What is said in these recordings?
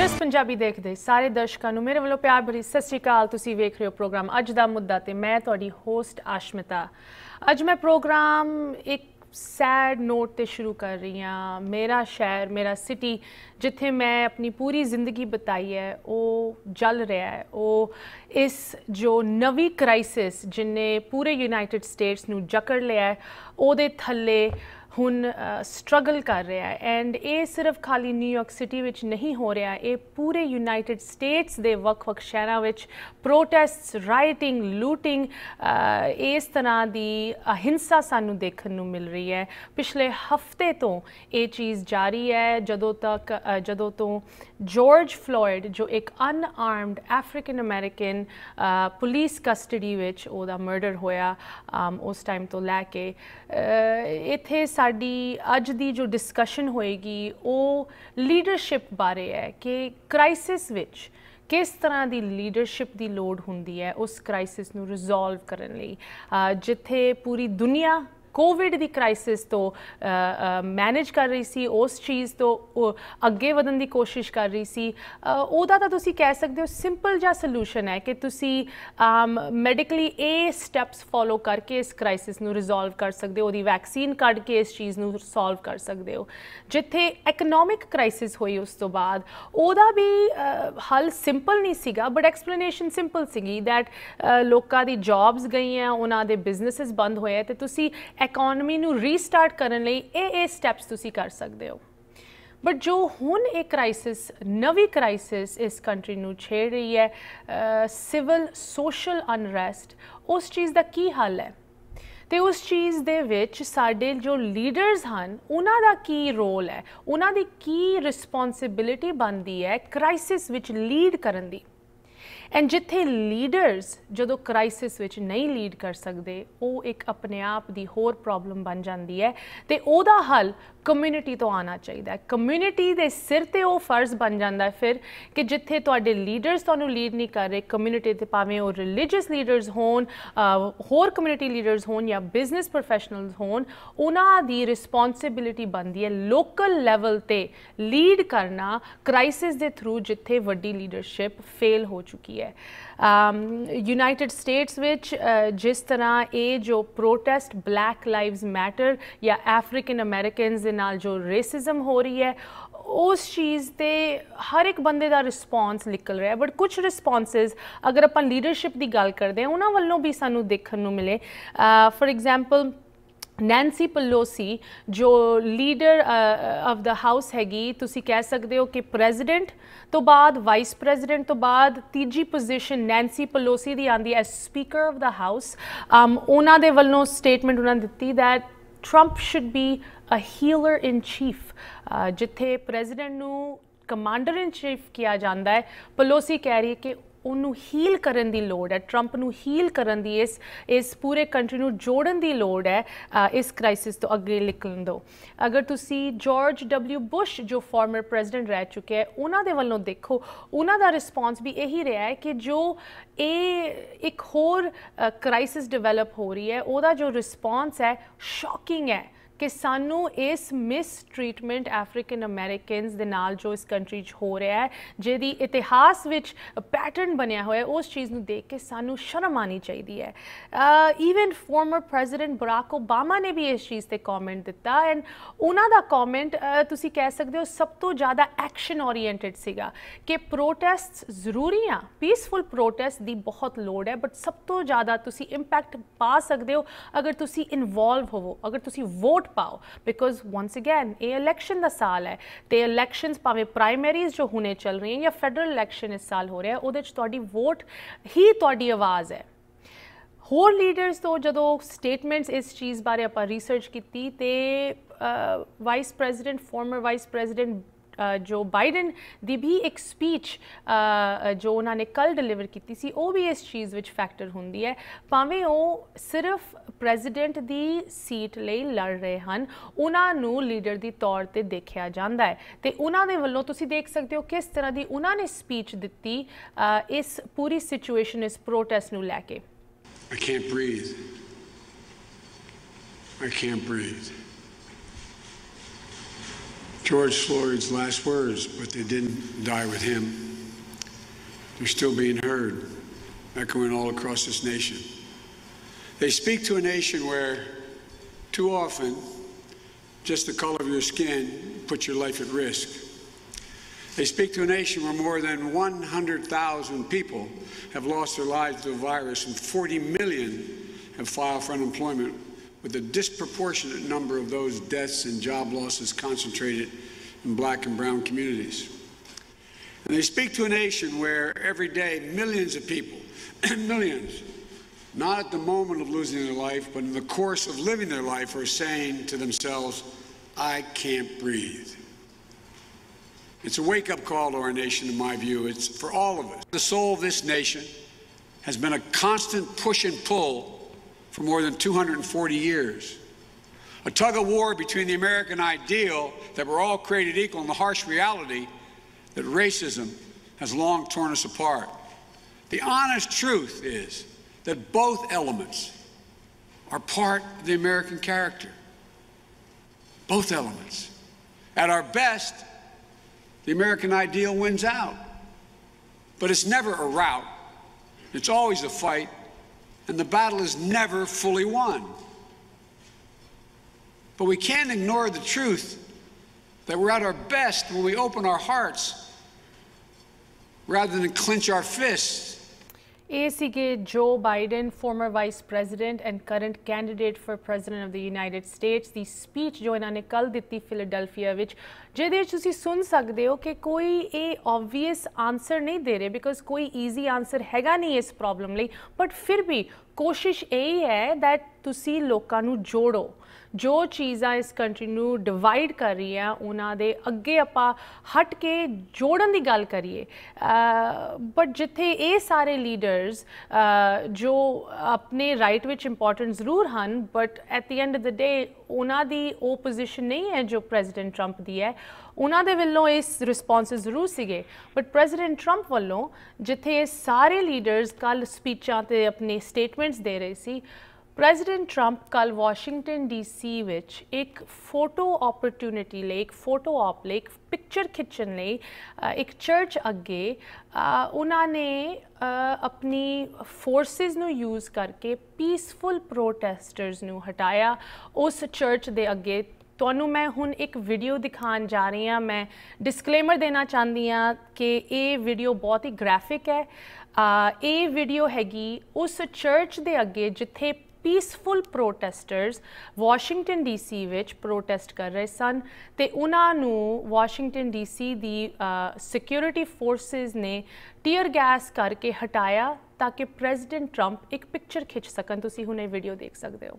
ਜਸ ਪੰਜਾਬੀ ਦੇਖਦੇ ਸਾਰੇ ਦਰਸ਼ਕਾਂ ਨੂੰ ਮੇਰੇ ਵੱਲੋਂ ਪਿਆਰ ਭਰੀ ਸਤਿ ਸ਼੍ਰੀ ਅਕਾਲ ਤੁਸੀਂ ਵੇਖ ਰਹੇ ਹੋ ਪ੍ਰੋਗਰਾਮ ਅੱਜ ਦਾ ਮੁੱਦਾ ਤੇ ਮੈਂ ਤੁਹਾਡੀ ਹੋਸਟ ਆਸ਼ਮਿਤਾ ਅੱਜ ਮੈਂ ਪ੍ਰੋਗਰਾਮ ਇੱਕ ਸੈਡ ਨੋਟ ਤੇ ਸ਼ੁਰੂ ਕਰ ਰਹੀ ਹਾਂ ਮੇਰਾ ਸ਼ਹਿਰ ਮੇਰਾ ਸਿਟੀ ਜਿੱਥੇ ਮੈਂ ਆਪਣੀ ਪੂਰੀ ਜ਼ਿੰਦਗੀ ਬਤਾਈ ਹੈ ਉਹ ਜਲ ਰਿਹਾ ਹੈ ਉਹ ਇਸ ਜੋ ਨਵੀਂ ਕ੍ਰਾਈਸਿਸ ਜਿਨੇ ਪੂਰੇ ਯੂਨਾਈਟਿਡ ਸਟੇਟਸ ਨੂੰ ਜਕੜ ਲਿਆ ਹੈ ਉਹਦੇ ਥੱਲੇ ਹੁਣ ਸਟਰਗਲ ਕਰ ਰਿਹਾ ਹੈ ਐਂਡ ਇਹ ਸਿਰਫ ਖਾਲੀ ਨਿਊਯਾਰਕ ਸਿਟੀ ਵਿੱਚ ਨਹੀਂ ਹੋ ਰਿਹਾ ਇਹ ਪੂਰੇ ਯੂਨਾਈਟਿਡ ਸਟੇਟਸ ਦੇ ਵੱਖ-ਵੱਖ ਸ਼ਹਿਰਾਂ ਵਿੱਚ ਪ੍ਰੋਟੈਸਟਸ ਰਾਈਟਿੰਗ ਲੂਟਿੰਗ ਇਸ ਤਰ੍ਹਾਂ ਦੀ ਅਹਿੰਸਾ ਸਾਨੂੰ ਦੇਖਣ ਨੂੰ ਮਿਲ ਰਹੀ ਹੈ ਪਿਛਲੇ ਹਫਤੇ ਤੋਂ ਇਹ ਚੀਜ਼ ਜਾਰੀ ਹੈ ਜਦੋਂ ਤੱਕ ਜਦੋਂ ਤੋਂ ਜਾਰਜ ਫਲੋਇਡ ਜੋ ਇੱਕ unarmed African American police custody ਵਿੱਚ ਉਹਦਾ ਮਰਡਰ ਹੋਇਆ ਉਸ ਟਾਈਮ ਤੋਂ ਲੈ ਕੇ ਇੱਥੇ ਸਾਡੀ ਅੱਜ ਦੀ ਜੋ ਡਿਸਕਸ਼ਨ ਹੋਏਗੀ ਉਹ ਲੀਡਰਸ਼ਿਪ ਬਾਰੇ ਹੈ ਕਿ ਕ੍ਰਾਈਸਿਸ ਵਿੱਚ ਕਿਸ ਤਰ੍ਹਾਂ ਦੀ ਲੀਡਰਸ਼ਿਪ ਦੀ ਲੋੜ ਹੁੰਦੀ ਹੈ ਉਸ ਕ੍ਰਾਈਸਿਸ ਨੂੰ ਰਿਜ਼ੋਲਵ ਕਰਨ ਲਈ ਜਿੱਥੇ ਪੂਰੀ ਦੁਨੀਆ ਕੋਵਿਡ ਦੀ ਕ੍ਰਾਈਸਿਸ ਤੋਂ ਮੈਨੇਜ ਕਰ ਰਹੀ ਸੀ ਉਸ ਚੀਜ਼ ਤੋਂ ਅੱਗੇ ਵਧਣ ਦੀ ਕੋਸ਼ਿਸ਼ ਕਰ ਰਹੀ ਸੀ ਉਹਦਾ ਤਾਂ ਤੁਸੀਂ ਕਹਿ ਸਕਦੇ ਹੋ ਸਿੰਪਲ ਜਿਹਾ ਸੋਲੂਸ਼ਨ ਹੈ ਕਿ ਤੁਸੀਂ ਮੈਡੀਕਲੀ ਇਹ ਸਟੈਪਸ ਫੋਲੋ ਕਰਕੇ ਇਸ ਕ੍ਰਾਈਸਿਸ ਨੂੰ ਰਿਜ਼ੋਲਵ ਕਰ ਸਕਦੇ ਹੋ ਉਹਦੀ ਵੈਕਸੀਨ ਕੱਢ ਕੇ ਇਸ ਚੀਜ਼ ਨੂੰ ਸੋਲਵ ਕਰ ਸਕਦੇ ਹੋ ਜਿੱਥੇ ਇਕਨੋਮਿਕ ਕ੍ਰਾਈਸਿਸ ਹੋਈ ਉਸ ਤੋਂ ਬਾਅਦ ਉਹਦਾ ਵੀ ਹੱਲ ਸਿੰਪਲ ਨਹੀਂ ਸੀਗਾ ਬਟ ਐਕਸਪਲੇਨੇਸ਼ਨ ਸਿੰਪਲ ਸੀਗੀ ਥੈਟ ਲੋਕਾਂ ਦੀ ਜੌਬਸ ਗਈਆਂ ਉਹਨਾਂ ਦੇ ਬਿਜ਼ਨੈਸਸ ਬੰਦ ਹੋਏ ਤੇ ਤੁਸੀਂ ਇਕਨੋਮੀ ਨੂੰ ਰੀਸਟਾਰਟ ਕਰਨ ਲਈ ਇਹ ਇਹ ਸਟੈਪਸ ਤੁਸੀਂ ਕਰ ਸਕਦੇ ਹੋ ਬਟ ਜੋ ਹੁਣ ਇਹ ਕ੍ਰਾਈਸਿਸ ਨਵੀਂ ਕ੍ਰਾਈਸਿਸ ਇਸ ਕੰਟਰੀ ਨੂੰ ਛੇੜ ਰਹੀ ਹੈ ਸਿਵਲ ਸੋਸ਼ਲ ਅਨਰੈਸਟ ਉਸ ਚੀਜ਼ ਦਾ ਕੀ ਹੱਲ ਹੈ ਤੇ ਉਸ ਚੀਜ਼ ਦੇ ਵਿੱਚ ਸਾਡੇ ਜੋ ਲੀਡਰਸ ਹਨ ਉਹਨਾਂ ਦਾ ਕੀ ਰੋਲ ਹੈ ਉਹਨਾਂ ਦੀ ਕੀ ਰਿਸਪੌਂਸਿਬਿਲਟੀ ਬਣਦੀ ਹੈ ਕ੍ਰਾਈਸਿਸ ਵਿੱਚ ਲੀਡ ਕਰਨ ਦੀ ਐਂਡ ਜਿੱਥੇ ਲੀਡਰਸ ਜਦੋਂ ਕ੍ਰਾਈਸਿਸ ਵਿੱਚ ਨਹੀਂ ਲੀਡ ਕਰ ਸਕਦੇ ਉਹ ਇੱਕ ਆਪਣੇ ਆਪ ਦੀ ਹੋਰ ਪ੍ਰੋਬਲਮ ਬਣ ਜਾਂਦੀ ਹੈ ਤੇ ਉਹਦਾ ਹੱਲ ਕਮਿਊਨਿਟੀ ਤੋਂ ਆਣਾ ਚਾਹੀਦਾ ਹੈ ਕਮਿਊਨਿਟੀ ਦੇ ਸਿਰ ਤੇ ਉਹ ਫਰਜ਼ ਬਣ ਜਾਂਦਾ ਹੈ ਫਿਰ ਕਿ ਜਿੱਥੇ ਤੁਹਾਡੇ ਲੀਡਰਸ ਤੁਹਾਨੂੰ ਲੀਡ ਨਹੀਂ ਕਰ ਰਹੇ ਕਮਿਊਨਿਟੀ ਤੇ ਭਾਵੇਂ ਉਹ ਰਿਲੀਜੀਅਸ ਲੀਡਰਸ ਹੋਣ ਹੋਰ ਕਮਿਊਨਿਟੀ ਲੀਡਰਸ ਹੋਣ ਜਾਂ ਬਿਜ਼ਨਸ ਪ੍ਰੋਫੈਸ਼ਨਲਸ ਹੋਣ ਉਹਨਾਂ ਦੀ ਰਿਸਪੌਂਸਿਬਿਲਟੀ ਬਣਦੀ ਹੈ ਲੋਕਲ ਲੈਵਲ ਤੇ ਲੀਡ ਕਰਨਾ ਕ੍ਰਾਈਸਿਸ ਦੇ ਥਰੂ ਜਿੱਥੇ ਵੱਡੀ ਲੀਡਰਸ਼ਿਪ ਫੇਲ ਹੋ ਚੁੱਕੀ ਹੈ ਯੂਨਾਈਟਿਡ ਸਟੇਟਸ ਵਿੱਚ ਜਿਸ ਤਰ੍ਹਾਂ ਇਹ ਜੋ ਪ੍ਰੋਟੈਸਟ ਬਲੈਕ ਲਾਈਵਸ ਮੈਟਰ ਜਾਂ ਅਫਰੀਕਨ ਅਮਰੀਕਨਸ ਦੇ ਨਾਲ ਜੋ ਰੇਸਿਜ਼ਮ ਹੋ ਰਹੀ ਹੈ ਉਸ ਚੀਜ਼ ਤੇ ਹਰ ਇੱਕ ਬੰਦੇ ਦਾ ਰਿਸਪੌਂਸ ਨਿਕਲ ਰਿਹਾ ਬਟ ਕੁਝ ਰਿਸਪੌਂਸਸ ਅਗਰ ਆਪਾਂ ਲੀਡਰਸ਼ਿਪ ਦੀ ਗੱਲ ਕਰਦੇ ਹਾਂ ਉਹਨਾਂ ਵੱਲੋਂ ਵੀ ਸਾਨੂੰ ਦੇਖਣ ਨੂੰ ਮਿਲੇ ਫੋਰ ਐਗਜ਼ਾਮਪਲ ਨੈਂਸੀ ਪੈਲੋਸੀ ਜੋ ਲੀਡਰ ਆਫ ਦਾ ਹਾਊਸ ਹੈਗੀ ਤੁਸੀਂ ਕਹਿ ਸਕਦੇ ਹੋ ਕਿ ਪ੍ਰੈਜ਼ੀਡੈਂਟ ਤੋਂ ਬਾਅਦ ਵਾਈਸ ਪ੍ਰੈਜ਼ੀਡੈਂਟ ਤੋਂ ਬਾਅਦ ਤੀਜੀ ਪੋਜੀਸ਼ਨ ਨੈਂਸੀ ਪੈਲੋਸੀ ਦੀ ਆਂਦੀ ਹੈ ਸਪੀਕਰ ਆਫ ਦਾ ਹਾਊਸ ਉਹਨਾਂ ਦੇ ਵੱਲੋਂ ਸਟੇਟਮੈਂਟ ਉਹਨਾਂ ਦਿੱਤੀ that Trump should be a healer in chief ਜਿੱਥੇ ਪ੍ਰੈਜ਼ੀਡੈਂਟ ਨੂੰ ਕਮਾਂਡਰ ਇਨ ਚੀਫ ਕੀਤਾ ਜਾਂਦਾ ਹੈ ਪਲੋਸੀ ਕਹਿ ਰਹੀ ਹੈ ਕਿ ਉਹਨੂੰ ਹੀਲ ਕਰਨ ਦੀ ਲੋੜ ਹੈ 트럼ਪ ਨੂੰ ਹੀਲ ਕਰਨ ਦੀ ਇਸ ਇਸ ਪੂਰੇ ਕੰਟਰੀ ਨੂੰ ਜੋੜਨ ਦੀ ਲੋੜ ਹੈ ਇਸ ਕ੍ਰਾਈਸਿਸ ਤੋਂ ਅੱਗੇ ਨਿਕਲਣ ਦੋ ਅਗਰ ਤੁਸੀਂ ਜਾਰਜ ਡਬਲਯੂ ਬੁਸ਼ ਜੋ ਫਾਰਮਰ ਪ੍ਰੈਜ਼ੀਡੈਂਟ ਰਹਿ ਚੁੱਕੇ ਹੈ ਉਹਨਾਂ ਦੇ ਵੱਲੋਂ ਦੇਖੋ ਉਹਨਾਂ ਦਾ ਰਿਸਪੌਂਸ ਵੀ ਇਹੀ ਰਿਹਾ ਹੈ ਕਿ ਜੋ ਇਹ ਇੱਕ ਹੋਰ ਕ੍ਰਾਈਸਿਸ ਡਿਵੈਲਪ ਹੋ ਰਹੀ ਹੈ ਉਹਦਾ ਜੋ ਰਿਸਪੌਂਸ ਹੈ ਸ਼ੌਕਿੰਗ ਹੈ ਕਿ ਸਾਨੂੰ ਇਸ ਮਿਸ ਟ੍ਰੀਟਮੈਂਟ ਅਫਰੀਕਨ ਅਮਰੀਕਨਸ ਦੇ ਨਾਲ ਜੋ ਇਸ ਕੰਟਰੀ 'ਚ ਹੋ ਰਿਹਾ ਹੈ ਜਿਹਦੀ ਇਤਿਹਾਸ ਵਿੱਚ ਪੈਟਰਨ ਬਣਿਆ ਹੋਇਆ ਉਸ ਚੀਜ਼ ਨੂੰ ਦੇਖ ਕੇ ਸਾਨੂੰ ਸ਼ਰਮ ਆਣੀ ਚਾਹੀਦੀ ਹੈ even former president Barack Obama ਨੇ ਵੀ ਇਸ ਚੀਜ਼ ਤੇ ਕਮੈਂਟ ਦਿੱਤਾ ਐਂਡ ਉਹਨਾਂ ਦਾ ਕਮੈਂਟ ਤੁਸੀਂ ਕਹਿ ਸਕਦੇ ਹੋ ਸਭ ਤੋਂ ਜ਼ਿਆਦਾ ਐਕਸ਼ਨ ਓਰੀਐਂਟਡ ਸੀਗਾ ਕਿ ਪ੍ਰੋਟੈਸਟ ਜ਼ਰੂਰੀ ਆ ਪੀਸਫੁਲ ਪ੍ਰੋਟੈਸਟ ਦੀ ਬਹੁਤ ਲੋੜ ਹੈ ਬਟ ਸਭ ਤੋਂ ਜ਼ਿਆਦਾ ਤੁਸੀਂ ਇੰਪੈਕਟ ਪਾ ਸਕਦੇ ਹੋ ਅਗਰ ਤੁਸੀਂ ਇਨਵੋਲਵ ਹੋਵੋ ਅਗਰ ਤੁਸੀਂ ਵੋਟ ਪਾਓ ਬਿਕੋਜ਼ ਵਾਂਸ ਅਗੇਨ ਇਹ ਇਲੈਕਸ਼ਨ ਦਾ ਸਾਲ ਹੈ ਤੇ ਇਲੈਕਸ਼ਨਸ ਭਾਵੇਂ ਪ੍ਰਾਇਮਰੀਜ਼ ਜੋ ਹੁਣੇ ਚੱਲ ਰਹੀਆਂ ਜਾਂ ਫੈਡਰਲ ਇਲੈਕਸ਼ਨ ਇਸ ਸਾਲ ਹੋ ਰਿਹਾ ਉਹਦੇ 'ਚ ਤੁਹਾਡੀ ਵੋਟ ਹੀ ਤੁਹਾਡੀ ਆਵਾਜ਼ ਹੈ ਹੋਰ ਲੀਡਰਸ ਤੋਂ ਜਦੋਂ ਸਟੇਟਮੈਂਟਸ ਇਸ ਚੀਜ਼ ਬਾਰੇ ਆਪਾਂ ਰਿਸਰਚ ਕੀਤੀ ਤੇ vice president former vice president Joe Biden ਦੀ ਵੀ ਇੱਕ ਸਪੀਚ ਜੋ ਉਹਨਾਂ ਨੇ ਕੱਲ ਡਿਲੀਵਰ ਕੀਤੀ ਸੀ ਉਹ ਵੀ ਇਸ ਚੀਜ਼ ਵਿੱਚ ਫੈਕਟਰ ਹੁੰਦੀ ਹੈ ਭਾਵੇਂ ਉਹ ਸਿਰਫ ਪ੍ਰੈਜ਼ੀਡੈਂਟ ਦੀ ਸੀਟ ਲਈ ਲੜ ਰਹੇ ਹਨ ਉਹਨਾਂ ਨੂੰ ਲੀਡਰ ਦੀ ਤੌਰ ਤੇ ਦੇਖਿਆ ਜਾਂਦਾ ਹੈ ਤੇ ਉਹਨਾਂ ਦੇ ਵੱਲੋਂ ਤੁਸੀਂ ਦੇਖ ਸਕਦੇ ਹੋ ਕਿਸ ਤਰ੍ਹਾਂ ਦੀ ਉਹਨਾਂ ਨੇ ਸਪੀਚ ਦਿੱਤੀ ਇਸ ਪੂਰੀ ਸਿਚੁਏਸ਼ਨ ਇਸ ਪ੍ਰੋਟੈਸਟ ਨੂੰ ਲੈ ਕੇ I can't breathe. I can't breathe. George Floyd's last words, but they didn't die with him. They're still being heard, echoing all across this nation. They speak to a nation where too often just the color of your skin puts your life at risk. They speak to a nation where more than 100,000 people have lost their lives to the virus and 40 million have filed for unemployment with a disproportionate number of those deaths and job losses concentrated in black and brown communities. And they speak to a nation where every day millions of people, millions, not at the moment of losing their life, but in the course of living their life, are saying to themselves, I can't breathe. It's a wake up call to our nation, in my view. It's for all of us. The soul of this nation has been a constant push and pull for more than 240 years. A tug of war between the American ideal that we're all created equal and the harsh reality that racism has long torn us apart. The honest truth is that both elements are part of the American character. Both elements. At our best, the American ideal wins out. But it's never a rout, it's always a fight and the battle is never fully won. But we can't ignore the truth that we're at our best when we open our hearts rather than clench our fists ਇਹ ਸੀਗੇ Joe Biden former vice president and current candidate for president of the United States ਦੀ speech ਜੋ ਇਹਨਾਂ ਨੇ ਕੱਲ ਦਿੱਤੀ Philadelphia ਵਿੱਚ ਜਿਹਦੇ ਵਿੱਚ ਤੁਸੀਂ ਸੁਣ ਸਕਦੇ ਹੋ ਕਿ ਕੋਈ ਇਹ ਆਬਵੀਅਸ ਆਨਸਰ ਨਹੀਂ ਦੇ ਰਹੇ ਬਿਕੋਜ਼ ਕੋਈ ਈਜ਼ੀ ਆਨਸਰ ਹੈਗਾ ਨਹੀਂ ਇਸ ਪ੍ਰੋਬਲਮ ਲਈ ਬਟ ਫਿਰ ਵੀ ਕੋਸ਼ਿਸ਼ ਇਹ ਹੈ ਥੈਟ ਤੁਸੀਂ ਲੋਕਾਂ ਨੂੰ ਜੋੜੋ ਜੋ ਚੀਜ਼ਾਂ ਇਸ ਕੰਟਰੀ ਨੂੰ ਡਿਵਾਈਡ ਕਰ ਰਹੀ ਆ ਉਹਨਾਂ ਦੇ ਅੱਗੇ ਆਪਾਂ ਹਟ ਕੇ ਜੋੜਨ ਦੀ ਗੱਲ ਕਰੀਏ ਬਟ ਜਿੱਥੇ ਇਹ ਸਾਰੇ ਲੀਡਰਸ ਜੋ ਆਪਣੇ ਰਾਈਟ ਵਿੱਚ ਇੰਪੋਰਟੈਂਟ ਜ਼ਰੂਰ ਹਨ but at the end of the day ਉਹਨਾਂ ਦੀ ਉਹ ਪੋਜੀਸ਼ਨ ਨਹੀਂ ਹੈ ਜੋ ਪ੍ਰੈਜ਼ੀਡੈਂਟ ਟਰੰਪ ਦੀ ਹੈ ਉਹਨਾਂ ਦੇ ਵੱਲੋਂ ਇਸ ਰਿਸਪੌਂਸ ਜ਼ਰੂਰ ਸੀਗੇ ਬਟ ਪ੍ਰੈਜ਼ੀਡੈਂਟ ਟਰੰਪ ਵੱਲੋਂ ਜਿੱਥੇ ਸਾਰੇ ਲੀਡਰਸ ਕੱਲ ਸਪੀਚਾਂ ਤੇ ਆਪਣੇ ਸਟੇਟਮੈਂਟਸ ਦੇ ਰਹੇ ਸੀ ਪ੍ਰੈਜ਼ੀਡੈਂਟ 트럼ਪ ਕੱਲ ਵਾਸ਼ਿੰਗਟਨ ਡੀਸੀ ਵਿੱਚ ਇੱਕ ਫੋਟੋ ਓਪਰਚੁਨਿਟੀ ਲਈ ਇੱਕ ਫੋਟੋ ਆਪ ਲਈ ਇੱਕ ਪਿਕਚਰ ਖਿੱਚਣ ਲਈ ਇੱਕ ਚਰਚ ਅੱਗੇ ਉਹਨਾਂ ਨੇ ਆਪਣੀ ਫੋਰਸਸ ਨੂੰ ਯੂਜ਼ ਕਰਕੇ ਪੀਸਫੁਲ ਪ੍ਰੋਟੈਸਟਰਸ ਨੂੰ ਹਟਾਇਆ ਉਸ ਚਰਚ ਦੇ ਅੱਗੇ ਤੁਹਾਨੂੰ ਮੈਂ ਹੁਣ ਇੱਕ ਵੀਡੀਓ ਦਿਖਾਉਣ ਜਾ ਰਹੀ ਹਾਂ ਮੈਂ ਡਿਸਕਲੇਮਰ ਦੇਣਾ ਚਾਹੁੰਦੀ ਹਾਂ ਕਿ ਇਹ ਵੀਡੀਓ ਬਹੁਤ ਹੀ ਗ੍ਰਾਫਿਕ ਹੈ ਇਹ ਵੀਡੀਓ ਹੈਗੀ ਉਸ ਚਰਚ ਦੇ ਅੱਗੇ ਜਿੱਥੇ ਪੀਸਫੁਲ ਪ੍ਰੋਟੈਸਟਰਸ ਵਾਸ਼ਿੰਗਟਨ ਡੀਸੀ ਵਿੱਚ ਪ੍ਰੋਟੈਸਟ ਕਰ ਰਹੇ ਸਨ ਤੇ ਉਹਨਾਂ ਨੂੰ ਵਾਸ਼ਿੰਗਟਨ ਡੀਸੀ ਦੀ ਸਿਕਿਉਰਿਟੀ ਫੋਰਸਸ ਨੇ ਟੀਅਰ ਗੈਸ ਕਰਕੇ ਹਟਾਇਆ ਤਾਂ ਕਿ ਪ੍ਰੈਜ਼ੀਡੈਂਟ ਟਰੰਪ ਇੱਕ ਪਿਕਚਰ ਖਿੱਚ ਸਕਣ ਤੁਸੀਂ ਹੁਣੇ ਵੀਡੀਓ ਦੇਖ ਸਕਦੇ ਹੋ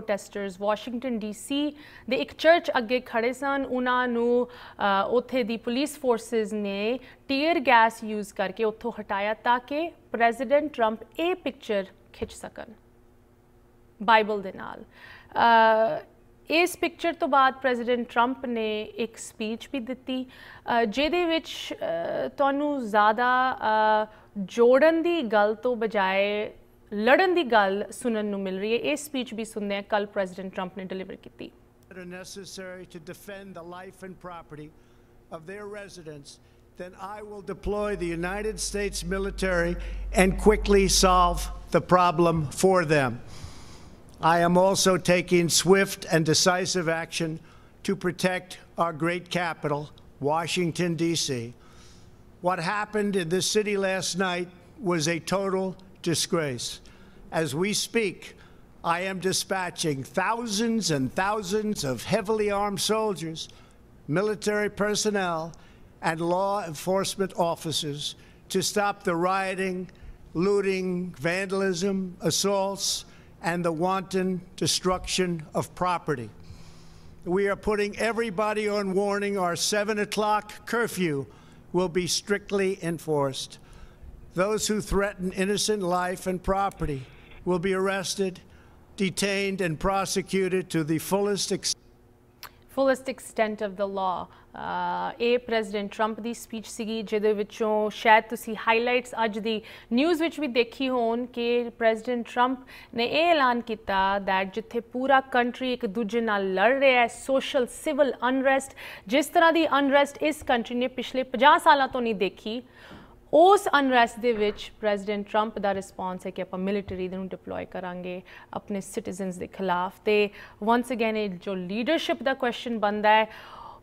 ਪ੍ਰੋਟੈਸਟਰਸ ਵਾਸ਼ਿੰਗਟਨ ਡੀਸੀ ਦੇ ਇੱਕ ਚਰਚ ਅੱਗੇ ਖੜੇ ਸਨ ਉਹਨਾਂ ਨੂੰ ਉੱਥੇ ਦੀ ਪੁਲਿਸ ਫੋਰਸਸ ਨੇ ਟੀਅਰ ਗੈਸ ਯੂਜ਼ ਕਰਕੇ ਉੱਥੋਂ ਹਟਾਇਆ ਤਾਂ ਕਿ ਪ੍ਰੈਜ਼ੀਡੈਂਟ ਟਰੰਪ ਇਹ ਪਿਕਚਰ ਖਿੱਚ ਸਕਣ ਬਾਈਬਲ ਦੇ ਨਾਲ ਇਸ ਪਿਕਚਰ ਤੋਂ ਬਾਅਦ ਪ੍ਰੈਜ਼ੀਡੈਂਟ ਟਰੰਪ ਨੇ ਇੱਕ ਸਪੀਚ ਵੀ ਦਿੱਤੀ ਜਿਹਦੇ ਵਿੱਚ ਤੁਹਾਨੂੰ ਜ਼ਿਆਦਾ ਜੋੜਨ ਦੀ ਗੱਲ ਤੋਂ ਬਜਾਏ ਲੜਨ gal, ਗੱਲ ਸੁਣਨ ਨੂੰ ਮਿਲ ਰਹੀ ਹੈ ਇਹ ਸਪੀਚ ਵੀ ਸੁਣਦੇ ਹਾਂ ਕੱਲ ਪ੍ਰੈਜ਼ੀਡੈਂਟ ਟਰੰਪ ਨੇ are necessary to defend the life and property of their residents then I will deploy the United States military and quickly solve the problem for them. I am also taking swift and decisive action to protect our great capital, Washington, D.C. What happened in this city last night was a total disgrace. As we speak, I am dispatching thousands and thousands of heavily armed soldiers, military personnel, and law enforcement officers to stop the rioting, looting, vandalism, assaults, and the wanton destruction of property. We are putting everybody on warning. Our 7 o'clock curfew will be strictly enforced. Those who threaten innocent life and property will be arrested, detained, and prosecuted to the fullest extent. Fullest extent of the law. Uh, a President Trump di speech sigi jede vichon to see highlights aaj di news which we dekhi hon ke President Trump ne eh kita that jithe pura country ek dujje nal lad social civil unrest jis tarah di unrest is country ne pichle 50 saala dekhi ਉਸ unrest ਦੇ ਵਿੱਚ president Trump ਦਾ response ਹੈ ਕਿ ਆਪਾਂ military ਨੂੰ deploy ਕਰਾਂਗੇ ਆਪਣੇ citizens ਦੇ ਖਿਲਾਫ ਤੇ ਵਾਂਸ ਅਗੇਨ ਇਹ ਜੋ ਲੀਡਰਸ਼ਿਪ ਦਾ ਕੁਐਸਚਨ ਬੰਦਾ ਹੈ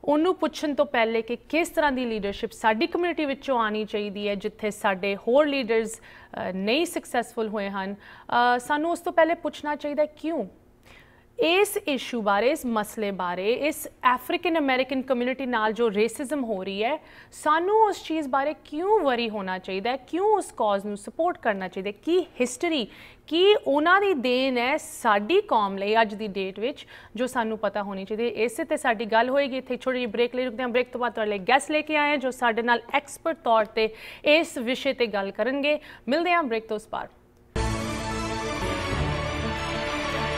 ਉਹਨੂੰ ਪੁੱਛਣ ਤੋਂ ਪਹਿਲੇ ਕਿ ਕਿਸ ਤਰ੍ਹਾਂ ਦੀ ਲੀਡਰਸ਼ਿਪ ਸਾਡੀ ਕਮਿਊਨਿਟੀ ਵਿੱਚੋਂ ਆਣੀ ਚਾਹੀਦੀ ਹੈ ਜਿੱਥੇ ਸਾਡੇ ਹੋਰ ਲੀਡਰਸ ਨਹੀਂ ਸਕਸੈਸਫੁਲ ਹੋਏ ਹਨ ਸਾਨੂੰ ਉਸ ਤੋਂ ਪਹਿਲੇ ਪੁੱਛਣਾ ਚਾਹੀਦਾ ਕਿਉਂ ਇਸ ਇਸ਼ੂ ਬਾਰੇ ਇਸ ਮਸਲੇ ਬਾਰੇ ਇਸ ਅਫਰੀਕਨ ਅਮਰੀਕਨ ਕਮਿਊਨਿਟੀ ਨਾਲ ਜੋ ਰੇਸਿਜ਼ਮ ਹੋ ਰਹੀ ਹੈ ਸਾਨੂੰ ਉਸ ਚੀਜ਼ ਬਾਰੇ ਕਿਉਂ ਵਰੀ ਹੋਣਾ ਚਾਹੀਦਾ ਹੈ ਕਿਉਂ ਉਸ ਕਾਜ਼ ਨੂੰ ਸਪੋਰਟ ਕਰਨਾ ਚਾਹੀਦਾ ਕੀ ਹਿਸਟਰੀ ਕੀ ਉਹਨਾਂ ਦੀ ਦੇਣ ਹੈ ਸਾਡੀ ਕੌਮ ਲਈ ਅੱਜ ਦੀ ਡੇਟ ਵਿੱਚ ਜੋ ਸਾਨੂੰ ਪਤਾ ਹੋਣੀ ਚਾਹੀਦੀ ਹੈ ਇਸੇ ਤੇ ਸਾਡੀ ਗੱਲ ਹੋਏਗੀ ਇੱਥੇ ਛੋਟੀ ਜਿਹੀ ਬ੍ਰੇਕ ਲਈ ਰੁਕਦੇ ਹਾਂ ਬ੍ਰੇਕ ਤੋਂ ਬਾਅਦ ਤੁਹਾਡੇ ਲਈ ਗੈਸ ਲੈ ਕੇ ਆਏ ਹਾਂ ਜੋ ਸਾਡੇ ਨਾਲ ਐਕਸਪਰਟ ਤੌਰ ਤੇ ਇਸ ਵਿਸ਼ੇ ਤੇ ਗੱਲ ਕਰਨਗੇ ਮਿਲਦੇ ਹਾਂ ਬ੍ਰੇਕ ਤੋਂ ਉਸ ਪਾਰ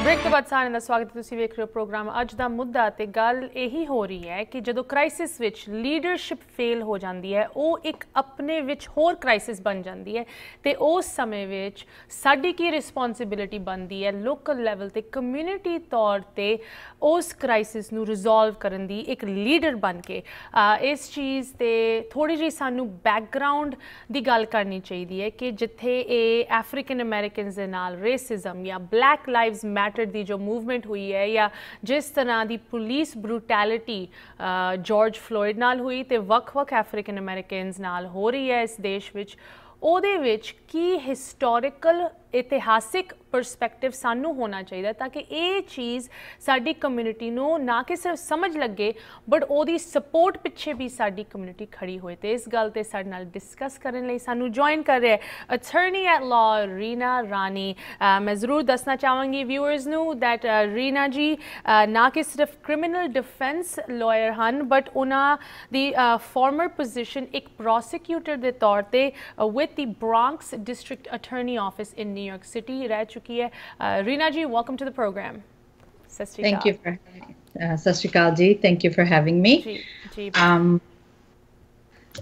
ਬ੍ਰੇਕ ਤੋਂ ਬਾਅਦ ਸਾਰਿਆਂ ਦਾ ਸਵਾਗਤ ਤੁਸੀਂ ਵੇਖ ਰਹੇ ਹੋ ਪ੍ਰੋਗਰਾਮ ਅੱਜ ਦਾ ਮੁੱਦਾ ਤੇ ਗੱਲ ਇਹੀ ਹੋ ਰਹੀ ਹੈ ਕਿ ਜਦੋਂ ਕ੍ਰਾਈਸਿਸ ਵਿੱਚ ਲੀਡਰਸ਼ਿਪ ਫੇਲ ਹੋ ਜਾਂਦੀ ਹੈ ਉਹ ਇੱਕ ਆਪਣੇ ਵਿੱਚ ਹੋਰ ਕ੍ਰਾਈਸਿਸ ਬਣ ਜਾਂਦੀ ਹੈ ਤੇ ਉਸ ਸਮੇਂ ਵਿੱਚ ਸਾਡੀ ਕੀ ਰਿਸਪੌਂਸਿਬਿਲਿਟੀ ਬਣਦੀ ਹੈ ਲੋਕਲ ਲੈਵਲ ਤੇ ਕਮਿਊਨਿਟੀ ਤੌਰ ਤੇ ਉਸ ਕ੍ਰਾਈਸਿਸ ਨੂੰ ਰਿਜ਼ੋਲਵ ਕਰਨ ਦੀ ਇੱਕ ਲੀਡਰ ਬਣ ਕੇ ਇਸ ਚੀਜ਼ ਤੇ ਥੋੜੀ ਜਿਹੀ ਸਾਨੂੰ ਬੈਕਗ੍ਰਾਉਂਡ ਦੀ ਗੱਲ ਕਰਨੀ ਚਾਹੀਦੀ ਹੈ ਕਿ ਜਿੱਥੇ ਇਹ ਅਫਰੀਕਨ ਅਮਰੀਕਨਸ ਦੇ ਨਾਲ ਰੇਸਿਜ਼ਮ ਜਾਂ ਬਲੈਕ ਲਾਈਵਸ ਮੈਟ ਸਟਾਰਟਡ ਦੀ ਜੋ ਮੂਵਮੈਂਟ ਹੋਈ ਹੈ ਜਾਂ ਜਿਸ ਤਰ੍ਹਾਂ ਦੀ ਪੁਲਿਸ ਬਰੂਟੈਲਿਟੀ ਜਾਰਜ ਫਲੋਇਡ ਨਾਲ ਹੋਈ ਤੇ ਵੱਖ-ਵੱਖ ਅਫਰੀਕਨ ਅਮਰੀਕਨਸ ਨਾਲ ਹੋ ਰਹੀ ਹੈ ਇਸ ਦੇਸ਼ ਵਿੱਚ ਉਹਦੇ ਵਿੱਚ ਕੀ ਹਿਸਟੋਰੀਕਲ ਇਤਿਹਾਸਿਕ ਪਰਸਪੈਕਟਿਵ ਸਾਨੂੰ ਹੋਣਾ ਚਾਹੀਦਾ ਤਾਂ ਕਿ ਇਹ ਚੀਜ਼ ਸਾਡੀ ਕਮਿਊਨਿਟੀ ਨੂੰ ਨਾ ਕਿ ਸਿਰਫ ਸਮਝ ਲੱਗੇ ਬਟ ਉਹਦੀ ਸਪੋਰਟ ਪਿੱਛੇ ਵੀ ਸਾਡੀ ਕਮਿਊਨਿਟੀ ਖੜੀ ਹੋਏ ਤੇ ਇਸ ਗੱਲ ਤੇ ਸਾਡੇ ਨਾਲ ਡਿਸਕਸ ਕਰਨ ਲਈ ਸਾਨੂੰ ਜੁਆਇਨ ਕਰ ਰਿਹਾ ਹੈ ਅਥਾਰਨੀ ਐਟ ਲਾ ਰੀਨਾ ਰਾਣੀ ਮੈਂ ਜ਼ਰੂਰ ਦੱਸਣਾ ਚਾਹਾਂਗੀ ਵਿਊਅਰਸ ਨੂੰ ਥੈਟ ਰੀਨਾ ਜੀ ਨਾ ਕਿ ਸਿਰਫ ਕ੍ਰਿਮੀਨਲ ਡਿਫੈਂਸ ਲਾਇਰ ਹਨ ਬਟ ਉਹਨਾਂ ਦੀ ਫਾਰਮਰ ਪੋਜੀਸ਼ਨ ਇੱਕ ਪ੍ਰੋਸੀਕਿਊਟਰ ਦੇ ਤੌਰ ਤੇ with the Bronx district attorney office in New York City. Rina Ji, welcome to the program. Thank you, for, thank you for having me. Um,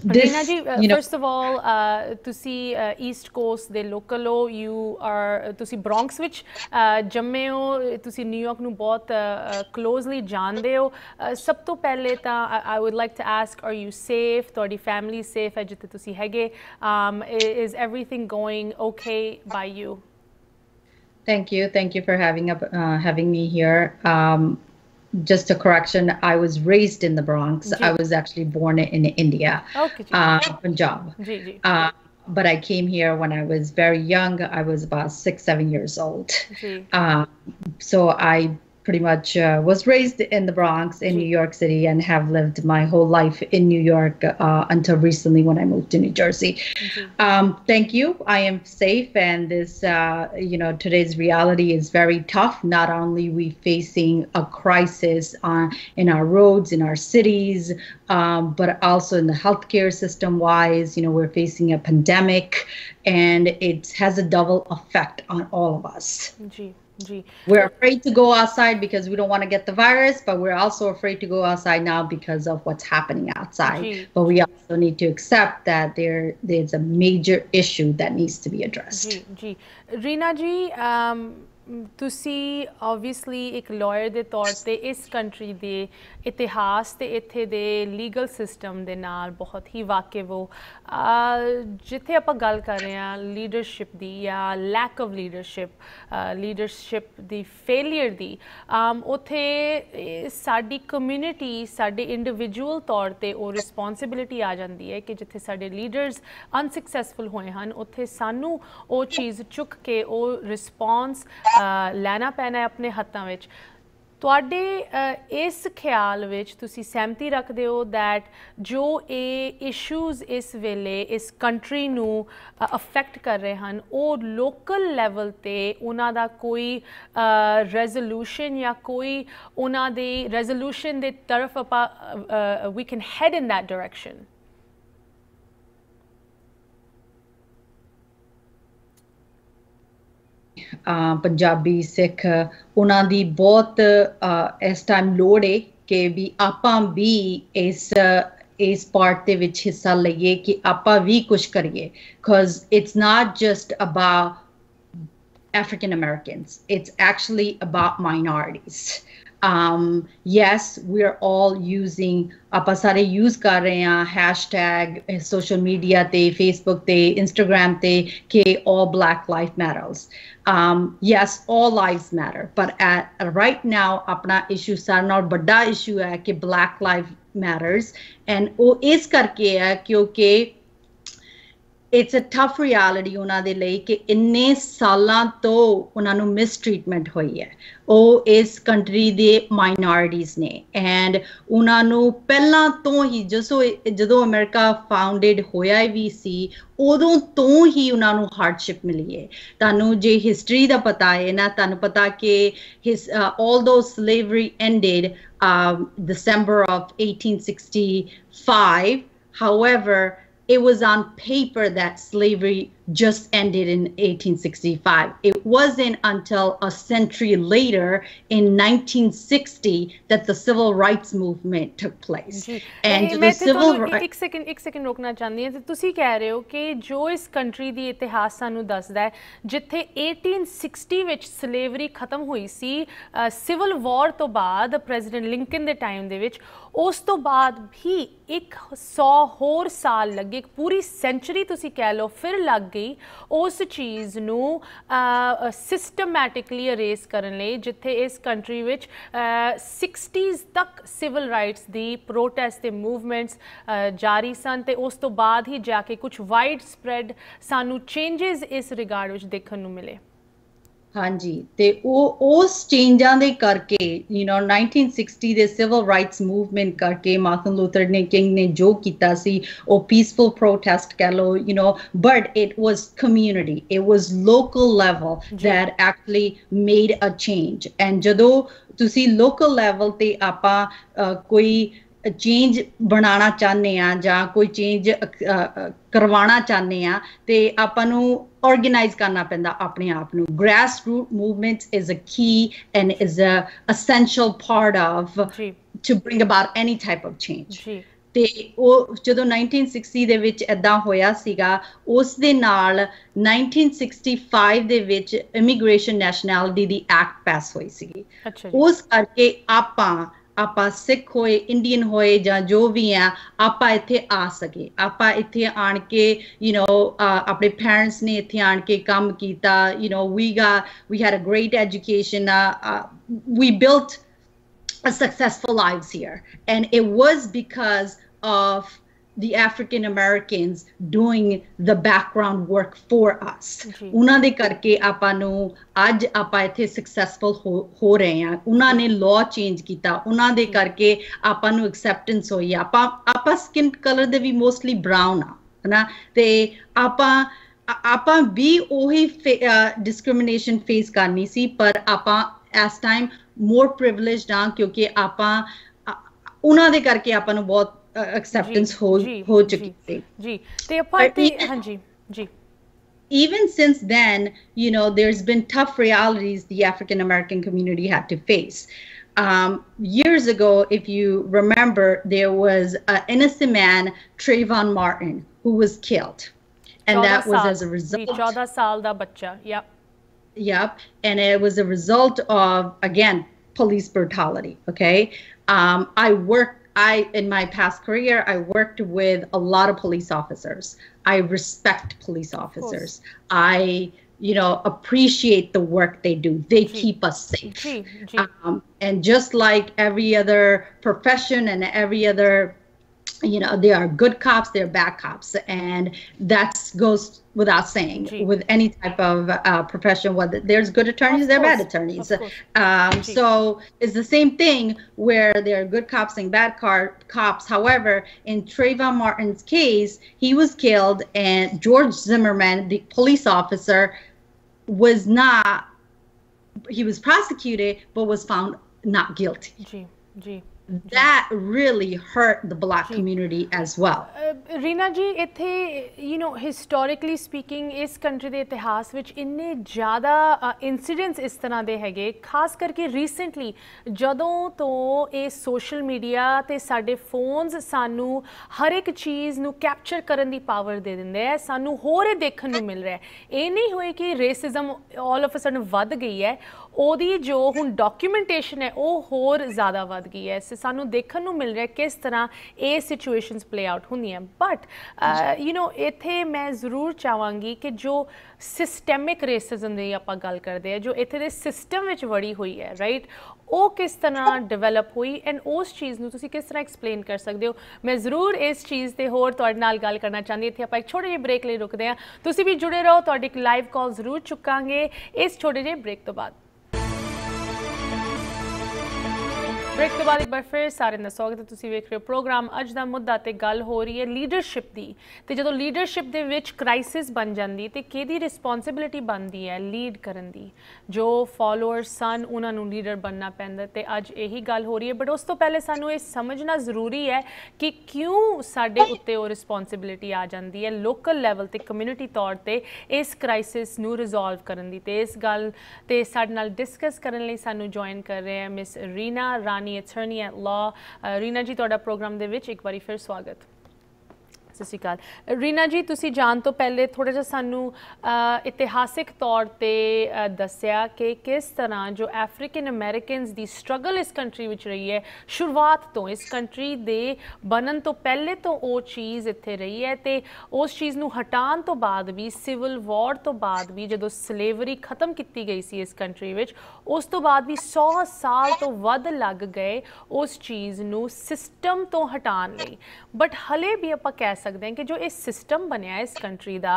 this, ji, uh, first of all, uh, to see uh, East Coast, the localo, oh, you are to see Bronx, which Jammeo, to see New York, both uh, closely, Jandeo. Uh, sub to pehle ta, I, would like to ask, are you safe? Are the family safe? Ajita to see Hege. is, everything going okay by you? Thank you. Thank you for having, having me here. Um, just a correction. I was raised in the Bronx. I was actually born in India, okay, uh, Punjab. Uh, but I came here when I was very young. I was about six, seven years old. Uh, so I pretty much uh, was raised in the Bronx in New York City and have lived my whole life in New York uh, until recently when I moved to New Jersey. Mm-hmm. Um, thank you. I am safe, and this, uh, you know, today's reality is very tough. Not only we facing a crisis on in our roads, in our cities, um, but also in the healthcare system. Wise, you know, we're facing a pandemic, and it has a double effect on all of us. Mm-hmm. We're afraid to go outside because we don't want to get the virus, but we're also afraid to go outside now because of what's happening outside. But we also need to accept that there there's a major issue that needs to be addressed. Ji, Rina, ji, um, ਤੁਸੀਂ obviously ਇੱਕ lawyer ਦੇ ਤੌਰ ਤੇ ਇਸ country ਦੇ ਇਤਿਹਾਸ ਤੇ ਇੱਥੇ ਦੇ ਲੀਗਲ ਸਿਸਟਮ ਦੇ ਨਾਲ ਬਹੁਤ ਹੀ ਵਾਕਿਫ ਹੋ ਜਿੱਥੇ ਆਪਾਂ ਗੱਲ ਕਰ ਰਹੇ ਹਾਂ ਲੀਡਰਸ਼ਿਪ ਦੀ ਜਾਂ ਲੈਕ ਆਫ ਲੀਡਰਸ਼ਿਪ ਲੀਡਰਸ਼ਿਪ ਦੀ ਫੇਲਿਅਰ ਦੀ ਉਥੇ ਸਾਡੀ ਕਮਿਊਨਿਟੀ ਸਾਡੇ ਇੰਡੀਵਿਜੂਅਲ ਤੌਰ ਤੇ ਉਹ ਰਿਸਪੌਂਸਿਬਿਲਟੀ ਆ ਜਾਂਦੀ ਹੈ ਕਿ ਜਿੱਥੇ ਸਾਡੇ ਲੀਡਰਸ ਅਨਸਕਸੈਸਫੁਲ ਹੋਏ ਹਨ ਉਥੇ ਸਾਨੂੰ ਉਹ ਚੀਜ਼ ਚੁੱਕ ਕੇ ਉਹ ਰਿਸਪੌਂਸ ਲੈਣਾ ਪੈਣਾ ਹੈ ਆਪਣੇ ਹੱਥਾਂ ਵਿੱਚ ਤੁਹਾਡੇ ਇਸ ਖਿਆਲ ਵਿੱਚ ਤੁਸੀਂ ਸਹਿਮਤੀ ਰੱਖਦੇ ਹੋ ਥੈਟ ਜੋ ਇਹ ਇਸ਼ੂਜ਼ ਇਸ ਵੇਲੇ ਇਸ ਕੰਟਰੀ ਨੂੰ ਅਫੈਕਟ ਕਰ ਰਹੇ ਹਨ ਉਹ ਲੋਕਲ ਲੈਵਲ ਤੇ ਉਹਨਾਂ ਦਾ ਕੋਈ ਰੈਜ਼ੋਲੂਸ਼ਨ ਜਾਂ ਕੋਈ ਉਹਨਾਂ ਦੇ ਰੈਜ਼ੋਲੂਸ਼ਨ ਦੇ ਤਰਫ ਆਪਾਂ we can head in that direction Punjabi Sikh ਉਹਨਾਂ ਦੀ ਬਹੁਤ ਇਸ ਟਾਈਮ ਲੋੜ ਹੈ ਕਿ ਵੀ ਆਪਾਂ ਵੀ ਇਸ ਇਸ ਪਾਰਟ ਦੇ ਵਿੱਚ ਹਿੱਸਾ ਲਈਏ ਕਿ ਆਪਾਂ ਵੀ ਕੁਝ ਕਰੀਏ cause it's not just about African Americans. It's actually about minorities. um, yes, we are all using apasare uh, use kar rahe hashtag eh, social media te Facebook te Instagram te ke all Black life matters. Um, yes, all lives matter. But at uh, right now, apna issue sarna aur bada issue hai ke Black life matters. And o is karke hai kyunki it's a tough reality ਉਹਨਾਂ ਦੇ ਲਈ ਕਿ ਇੰਨੇ ਸਾਲਾਂ ਤੋਂ ਉਹਨਾਂ ਨੂੰ ਮਿਸਟ੍ਰੀਟਮੈਂਟ ਹੋਈ ਹੈ ਉਹ ਇਸ ਕੰਟਰੀ ਦੇ ਮਾਈਨੋਰਿਟੀਜ਼ ਨੇ ਐਂਡ ਉਹਨਾਂ ਨੂੰ ਪਹਿਲਾਂ ਤੋਂ ਹੀ ਜਦੋਂ ਜਦੋਂ ਅਮਰੀਕਾ ਫਾਊਂਡਡ ਹੋਇਆ ਵੀ ਸੀ ਉਦੋਂ ਤੋਂ ਹੀ ਉਹਨਾਂ ਨੂੰ ਹਾਰਡਸ਼ਿਪ ਮਿਲੀ ਹੈ ਤੁਹਾਨੂੰ ਜੇ ਹਿਸਟਰੀ ਦਾ ਪਤਾ ਹੈ ਨਾ ਤੁਹਾਨੂੰ ਪਤਾ ਕਿ his all though slavery ended a December of 1865 however it was on paper that slavery just ended in 1865. It wasn't until a century later, in 1960, that the civil rights movement took place. And the civil rights. Ek second, ek second, rokna chahiye. Toh tusi kya rahe ho ki jo is country di itihas sanu dasda hai, jithe 1860 vich slavery khatam hui si civil war to baad president Lincoln de time de vich, os to baad bhi ਇੱਕ 100 ਹੋਰ ਸਾਲ ਲੱਗੇ ਇੱਕ ਪੂਰੀ sanctuary ਤੁਸੀਂ ਕਹਿ ਲਓ ਫਿਰ ਲੱਗ ਗਈ ਉਸ ਚੀਜ਼ ਨੂੰ ਸਿਸਟਮੈਟਿਕਲੀ ਅਰੇਸ ਕਰਨ ਲਈ ਜਿੱਥੇ ਇਸ ਕੰਟਰੀ ਵਿੱਚ 60s ਤੱਕ ਸਿਵਲ ਰਾਈਟਸ ਦੀ ਪ੍ਰੋਟੈਸਟ ਤੇ ਮੂਵਮੈਂਟਸ ਜਾਰੀ ਸਨ ਤੇ ਉਸ ਤੋਂ ਬਾਅਦ ਹੀ ਜਾ ਕੇ ਕੁਝ ਵਾਈਡ ਸਪਰੈਡ ਸਾਨੂੰ ਚੇਂजेस ਇਸ ਰਿਗਾਰਡ ਵਿੱਚ ਦੇਖਣ ਨੂੰ ਮਿਲੇ ਹਾਂਜੀ ਤੇ ਉਹ ਉਸ ਚੇਂਜਾਂ ਦੇ ਕਰਕੇ ਯੂ نو 1960 ਦੇ ਸਿਵਲ ਰਾਈਟਸ ਮੂਵਮੈਂਟ ਕਰਕੇ ਮਾਰਟਨ ਲੂਥਰ ਨੇ ਕਿੰਗ ਨੇ ਜੋ ਕੀਤਾ ਸੀ ਉਹ ਪੀਸਫੁਲ ਪ੍ਰੋਟੈਸਟ ਕਹ ਲੋ you know but it was community it was local level that actually made a change and ਜਦੋਂ ਤੁਸੀਂ ਲੋਕਲ ਲੈਵਲ ਤੇ ਆਪਾਂ ਕੋਈ ਚੇਂਜ ਬਣਾਉਣਾ ਚਾਹੁੰਦੇ ਆ ਜਾਂ ਕੋਈ ਚੇਂਜ ਕਰਵਾਉਣਾ ਚਾਹੁੰਦੇ ਆ ਤੇ ਆਪਾਂ ਨੂੰ ਆਰਗੇਨਾਈਜ਼ ਕਰਨਾ ਪੈਂਦਾ ਆਪਣੇ ਆਪ ਨੂੰ grass root movements is a key and is a essential part of to bring about any type of change ਤੇ ਉਹ ਜਦੋਂ 1960 ਦੇ ਵਿੱਚ ਐਦਾਂ ਹੋਇਆ ਸੀਗਾ ਉਸ ਦੇ ਨਾਲ 1965 ਦੇ ਵਿੱਚ ਇਮੀਗ੍ਰੇਸ਼ਨ ਨੈਸ਼ਨੈਲਿਟੀ ਦੀ ਐਕਟ ਪਾਸ ਹੋਈ ਸੀਗੀ ਉਸ ਕਰਕੇ ਆਪਾਂ ਆਪਾਂ ਸਿੱਖ ਹੋਏ ਇੰਡੀਅਨ ਹੋਏ ਜਾਂ ਜੋ ਵੀ ਆ ਆਪਾਂ ਇੱਥੇ ਆ ਸਕੇ ਆਪਾਂ ਇੱਥੇ ਆਣ ਕੇ ਯੂ نو ਆਪਣੇ ਪੇਰੈਂਟਸ ਨੇ ਇੱਥੇ ਆਣ ਕੇ ਕੰਮ ਕੀਤਾ ਯੂ نو ਵੀ ਗਾ we had a great education we built a successful lives here and it was because of the African Americans doing the background work for us ਉਹਨਾਂ ਦੇ ਕਰਕੇ ਆਪਾਂ ਨੂੰ ਅੱਜ ਆਪਾਂ ਇੱਥੇ ਸਕਸੈਸਫੁਲ ਹੋ ਰਹੇ ਹਾਂ ਉਹਨਾਂ ਨੇ ਲਾਅ ਚੇਂਜ ਕੀਤਾ ਉਹਨਾਂ ਦੇ ਕਰਕੇ ਆਪਾਂ ਨੂੰ ਐਕਸੈਪਟੈਂਸ ਹੋਈ ਆਪਾਂ ਆਪਾਂ ਸਕਿਨ ਕਲਰ ਦੇ ਵੀ ਮੋਸਟਲੀ ਬ੍ਰਾਊਨ ਆ ਹਨਾ ਤੇ ਆਪਾਂ ਆਪਾਂ ਵੀ ਉਹੀ ਡਿਸਕ੍ਰਿਮੀਨੇਸ਼ਨ ਫੇਸ ਕਰਨੀ ਸੀ ਪਰ ਆਪਾਂ ਇਸ ਟਾਈਮ ਮੋਰ ਪ੍ਰਿਵਿਲੇਜਡ ਆ ਕਿਉਂਕਿ ਆਪਾਂ ਉਹਨਾਂ ਦੇ ਕਰਕੇ ਆਪਾਂ ਨੂੰ ਬਹੁਤ Uh, acceptance, ho हो चुकी थी जी तो party even since then, you know, there's been tough realities the African American community had to face. Um, years ago, if you remember, there was an innocent man, Trayvon Martin, who was killed. And that was as a result. 14 saal da bacha. Yep. Yep. And it was a result of, again, police brutality. Okay. Um, I work I, in my past career, I worked with a lot of police officers. I respect police officers. I, you know, appreciate the work they do. They keep us safe. Um, and just like every other profession and every other you know there are good cops there are bad cops and that goes without saying Gee. with any type of uh, profession whether there's good attorneys they there are bad attorneys um, so it's the same thing where there are good cops and bad car- cops however in Trayvon Martin's case he was killed and George Zimmerman the police officer was not he was prosecuted but was found not guilty Gee. Gee. that really hurt the black community as well Rina uh, ji ਇੱਥੇ you know historically speaking ਇਸ country ਦੇ ਇਤਿਹਾਸ ਵਿੱਚ ਇੰਨੇ ਜ਼ਿਆਦਾ incidents ਇਸ ਤਰ੍ਹਾਂ ਦੇ ਹੈਗੇ ਖਾਸ ਕਰਕੇ ਰੀਸੈਂਟਲੀ ਜਦੋਂ ਤੋਂ ਇਹ ਸੋਸ਼ਲ ਮੀਡੀਆ ਤੇ ਸਾਡੇ ਫੋਨਸ ਸਾਨੂੰ ਹਰ ਇੱਕ ਚੀਜ਼ ਨੂੰ ਕੈਪਚਰ ਕਰਨ ਦੀ ਪਾਵਰ ਦੇ ਦਿੰਦੇ ਆ ਸਾਨੂੰ ਹੋਰ ਇਹ ਦੇਖਣ ਨੂੰ ਮਿਲ ਰਿਹਾ ਹੈ ਇਹ ਨਹੀਂ ਹੋਏ ਕਿ racism all of a sudden ਵੱਧ ਗਈ ਹੈ ਉਹਦੀ ਜੋ ਹੁਣ ਡਾਕੂਮੈਂਟੇਸ਼ਨ ਹੈ ਉਹ ਹੋਰ ਜ਼ਿਆਦਾ ਵੱਧ ਗਈ ਹੈ ਸੇ ਸਾਨੂੰ ਦੇਖਣ ਨੂੰ ਮਿਲ ਰਿਹਾ ਕਿਸ ਤਰ੍ਹਾਂ ਇਹ ਸਿਚੁਏਸ਼ਨਸ ਪਲੇ ਆਊਟ ਹੁੰਦੀਆਂ ਬਟ ਯੂ نو ਇਥੇ ਮੈਂ ਜ਼ਰੂਰ ਚਾਹਾਂਗੀ ਕਿ ਜੋ ਸਿਸਟੈਮਿਕ ਰੇਸਿਜ਼ਮ ਦੀ ਆਪਾਂ ਗੱਲ ਕਰਦੇ ਆ ਜੋ ਇਥੇ ਦੇ ਸਿਸਟਮ ਵਿੱਚ ਵੜੀ ਹੋਈ ਹੈ ਰਾਈਟ ਉਹ ਕਿਸ ਤਰ੍ਹਾਂ ਡਿਵੈਲਪ ਹੋਈ ਐਂਡ ਉਸ ਚੀਜ਼ ਨੂੰ ਤੁਸੀਂ ਕਿਸ ਤਰ੍ਹਾਂ ਐਕਸਪਲੇਨ ਕਰ ਸਕਦੇ ਹੋ ਮੈਂ ਜ਼ਰੂਰ ਇਸ ਚੀਜ਼ ਤੇ ਹੋਰ ਤੁਹਾਡੇ ਨਾਲ ਗੱਲ ਕਰਨਾ ਚਾਹੁੰਦੀ ਇੱਥੇ ਆਪਾਂ ਇੱਕ ਛੋਟੇ ਜਿਹੇ ਬ੍ਰੇਕ ਲਈ ਰੁਕਦੇ ਆ ਤੁਸੀਂ ਵੀ ਜੁੜੇ ਰਹੋ ਤੁਹਾਡੀ ਇੱਕ ਲਾਈਵ ਕਾਲ ਜ਼ਰੂਰ ਚੁੱਕਾਂਗੇ ਇਸ ਛੋਟੇ ਜਿਹੇ ਬ੍ਰੇਕ ਤੋਂ ਬਾਅਦ ਬ੍ਰੇਕ ਤੋਂ ਬਾਅਦ ਇੱਕ ਵਾਰ ਫਿਰ ਸਾਰਿਆਂ ਦਾ ਸਵਾਗਤ ਹੈ ਤੁਸੀਂ ਵੇਖ ਰਹੇ ਹੋ ਪ੍ਰੋਗਰਾਮ ਅੱਜ ਦਾ ਮੁੱਦਾ ਤੇ ਗੱਲ ਹੋ ਰਹੀ ਹੈ ਲੀਡਰਸ਼ਿਪ ਦੀ ਤੇ ਜਦੋਂ ਲੀਡਰਸ਼ਿਪ ਦੇ ਵਿੱਚ ਕ੍ਰਾਈਸਿਸ ਬਣ ਜਾਂਦੀ ਤੇ ਕਿਹਦੀ ਰਿਸਪੌਂਸਿਬਿਲਟੀ ਬਣਦੀ ਹੈ ਲੀਡ ਕਰਨ ਦੀ ਜੋ ਫਾਲੋਅਰਸ ਸਨ ਉਹਨਾਂ ਨੂੰ ਲੀਡਰ ਬਣਨਾ ਪੈਂਦਾ ਤੇ ਅੱਜ ਇਹੀ ਗੱਲ ਹੋ ਰਹੀ ਹੈ ਬਟ ਉਸ ਤੋਂ ਪਹਿਲੇ ਸਾਨੂੰ ਇਹ ਸਮਝਣਾ ਜ਼ਰੂਰੀ ਹੈ ਕਿ ਕਿਉਂ ਸਾਡੇ ਉੱਤੇ ਉਹ ਰਿਸਪੌਂਸਿਬਿਲਟੀ ਆ ਜਾਂਦੀ ਹੈ ਲੋਕਲ ਲੈਵਲ ਤੇ ਕਮਿਊਨਿਟੀ ਤੌਰ ਤੇ ਇਸ ਕ੍ਰਾਈਸਿਸ ਨੂੰ ਰਿਜ਼ੋਲਵ ਕਰਨ ਦੀ ਤੇ ਇਸ ਗੱਲ ਤੇ ਸਾਡੇ ਨਾਲ ਡਿਸਕਸ ਕਰਨ ਲਈ ਸਾਨੂੰ ਜੁਆਇਨ ਕਰ ਰਹੇ ਹੈ miss Rina Ran attorney at law. Uh, Reena ji, program de vich, ek bari ਸਤਿ ਸ਼੍ਰੀ ਅਕਾਲ ਰੀਨਾ ਜੀ ਤੁਸੀਂ ਜਾਣ ਤੋਂ ਪਹਿਲੇ ਥੋੜਾ ਜਿਹਾ ਸਾਨੂੰ ਇਤਿਹਾਸਿਕ ਤੌਰ ਤੇ ਦੱਸਿਆ ਕਿ ਕਿਸ ਤਰ੍ਹਾਂ ਜੋ ਅਫਰੀਕਨ ਅਮਰੀਕਨਸ ਦੀ ਸਟਰਗਲ ਇਸ ਕੰਟਰੀ ਵਿੱਚ ਰਹੀ ਹੈ ਸ਼ੁਰੂਆਤ ਤੋਂ ਇਸ ਕੰਟਰੀ ਦੇ ਬਨਨ ਤੋਂ ਪਹਿਲੇ ਤੋਂ ਉਹ ਚੀਜ਼ ਇੱਥੇ ਰਹੀ ਹੈ ਤੇ ਉਸ ਚੀਜ਼ ਨੂੰ ਹਟਾਉਣ ਤੋਂ ਬਾਅਦ ਵੀ ਸਿਵਲ ਵਾਰ ਤੋਂ ਬਾਅਦ ਵੀ ਜਦੋਂ ਸਲੇਵਰੀ ਖਤਮ ਕੀਤੀ ਗਈ ਸੀ ਇਸ ਕੰਟਰੀ ਵਿੱਚ ਉਸ ਤੋਂ ਬਾਅਦ ਵੀ 100 ਸਾਲ ਤੋਂ ਵੱਧ ਲੱਗ ਗਏ ਉਸ ਚੀਜ਼ ਨੂੰ ਸਿਸਟਮ ਤੋਂ ਹਟਾਉਣ ਲਈ ਬਟ ਹਲੇ ਵੀ ਆਪਾਂ ਕਹਿ ਸਕਦੇ ਹਾਂ ਕਿ ਜੋ ਇਹ ਸਿਸਟਮ ਬਣਿਆ ਇਸ ਕੰਟਰੀ ਦਾ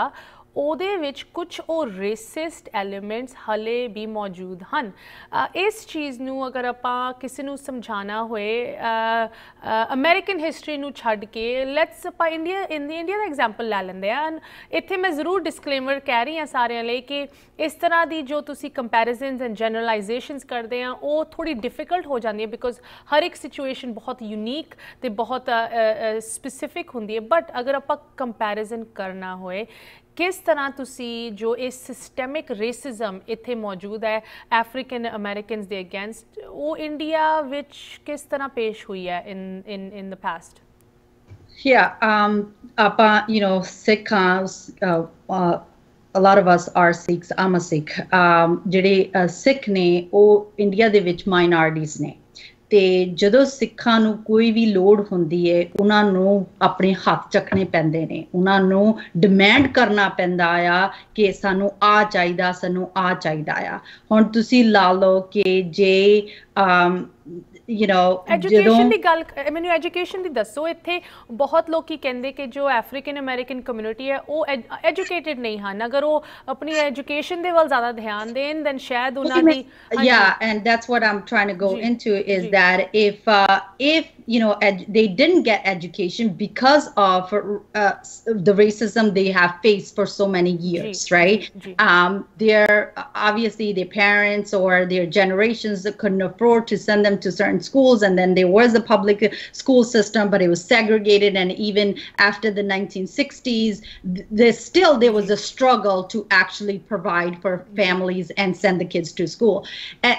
ਉਹਦੇ ਵਿੱਚ ਕੁਝ ਉਹ ਰੇਸਿਸਟ ਐਲੀਮੈਂਟਸ ਹਲੇ ਵੀ ਮੌਜੂਦ ਹਨ ਇਸ ਚੀਜ਼ ਨੂੰ ਅਗਰ ਆਪਾਂ ਕਿਸੇ ਨੂੰ ਸਮਝਾਣਾ ਹੋਏ ਅਮਰੀਕਨ ਹਿਸਟਰੀ ਨੂੰ ਛੱਡ ਕੇ ਲੈਟਸ ਆਪਾਂ ਇੰਡੀਆ ਇਨ ਦੀ ਇੰਡੀਆ ਦਾ ਐਗਜ਼ਾਮਪਲ ਲੈ ਲੈਂਦੇ ਆ ਇੱਥੇ ਮੈਂ ਜ਼ਰੂਰ ਡਿਸਕਲੇਮਰ ਕਹਿ ਰਹੀ ਹਾਂ ਸਾਰਿਆਂ ਲਈ ਕਿ ਇਸ ਤਰ੍ਹਾਂ ਦੀ ਜੋ ਤੁਸੀਂ ਕੰਪੈਰੀਜ਼ਨਸ ਐਂਡ ਜਨਰਲਾਈਜੇਸ਼ਨਸ ਕਰਦੇ ਆ ਉਹ ਥੋੜੀ ਡਿਫਿਕਲਟ ਹੋ ਜਾਂਦੀ ਹੈ ਬਿਕੋਜ਼ ਹਰ ਇੱਕ ਸਿਚੁਏਸ਼ਨ ਬਹੁਤ ਯੂਨੀਕ ਤੇ ਬਹੁਤ ਸਪੈਸੀਫਿਕ ਹੁੰਦੀ ਹੈ ਬਟ ਅਗਰ ਆਪਾਂ ਕੰਪੈਰੀਜ਼ਨ ਕਰਨਾ ਹੋਏ ਕਿਸ ਤਰ੍ਹਾਂ ਤੁਸੀਂ ਜੋ ਇਸ ਸਿਸਟੈਮਿਕ ਰੇਸਿਜ਼ਮ ਇੱਥੇ ਮੌਜੂਦ ਹੈ ਅਫਰੀਕਨ ਅਮਰੀਕਨਸ ਦੇ ਅਗੇਂਸਟ ਉਹ ਇੰਡੀਆ ਵਿੱਚ ਕਿਸ ਤਰ੍ਹਾਂ ਪੇਸ਼ ਹੋਈ ਹੈ ਇਨ ਇਨ ਇਨ ਦ ਪਾਸਟ ਯਾ ਅਮ ਆਪਾ ਯੂ نو sitcoms, ਆ ਅ a lot of us are Sikhs, I'm a Um, ਜਿਹੜੇ ਸਿੱਖ ਨੇ ਉਹ ਇੰਡੀਆ ਦੇ ਵਿੱਚ ਮਾਈਨੋਰਟੀਜ਼ ਨੇ ਤੇ ਜਦੋਂ ਸਿੱਖਾਂ ਨੂੰ ਕੋਈ ਵੀ ਲੋੜ ਹੁੰਦੀ ਹੈ ਉਹਨਾਂ ਨੂੰ ਆਪਣੇ ਹੱਥ ਚੱਕਣੇ ਪੈਂਦੇ ਨੇ ਉਹਨਾਂ ਨੂੰ ਡਿਮਾਂਡ ਕਰਨਾ ਪੈਂਦਾ ਆ ਕਿ ਸਾਨੂੰ ਆ ਚਾਹੀਦਾ ਸਾਨੂੰ ਆ ਚਾਹੀਦਾ ਆ ਹੁਣ ਤੁਸੀਂ ਲਾ ਲਓ ਕਿ ਜੇ ਯੂ نو ਐਜੂਕੇਸ਼ਨ ਦੀ ਗੱਲ ਮੈਨੂੰ ਐਜੂਕੇਸ਼ਨ ਦੀ ਦੱਸੋ ਇੱਥੇ ਬਹੁਤ ਲੋਕੀ ਕਹਿੰਦੇ ਕਿ ਜੋ ਅਫਰੀਕਨ ਅਮਰੀਕਨ ਕਮਿਊਨਿਟੀ ਹੈ ਉਹ ਐਜੂਕੇਟਿਡ ਨਹੀਂ ਹਨ ਅਗਰ ਉਹ ਆਪਣੀ ਐਜੂਕੇਸ਼ਨ ਦੇ ਵੱਲ ਜ਼ਿਆਦਾ ਧਿਆਨ ਦੇਣ ਦੈਨ ਸ਼ਾਇਦ ਉਹਨਾਂ ਦੀ yeah and that's what I'm trying to go into is that if if you know they didn't get education because of uh, the racism they have faced for so many years right um their obviously their parents or their generations couldn't afford to send them to certain schools and then there was a public school system but it was segregated and even after the 1960s there's still there was a struggle to actually provide for families and send the kids to school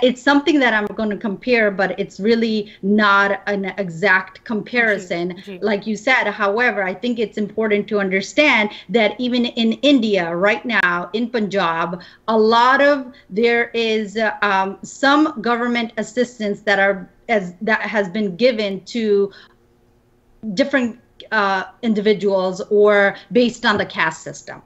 it's something that i'm going to compare but it's really not an example exact comparison, mm-hmm. like you said. However, I think it's important to understand that even in India right now, in Punjab, a lot of there is uh, um, some government assistance that are as that has been given to different uh, individuals or based on the caste system.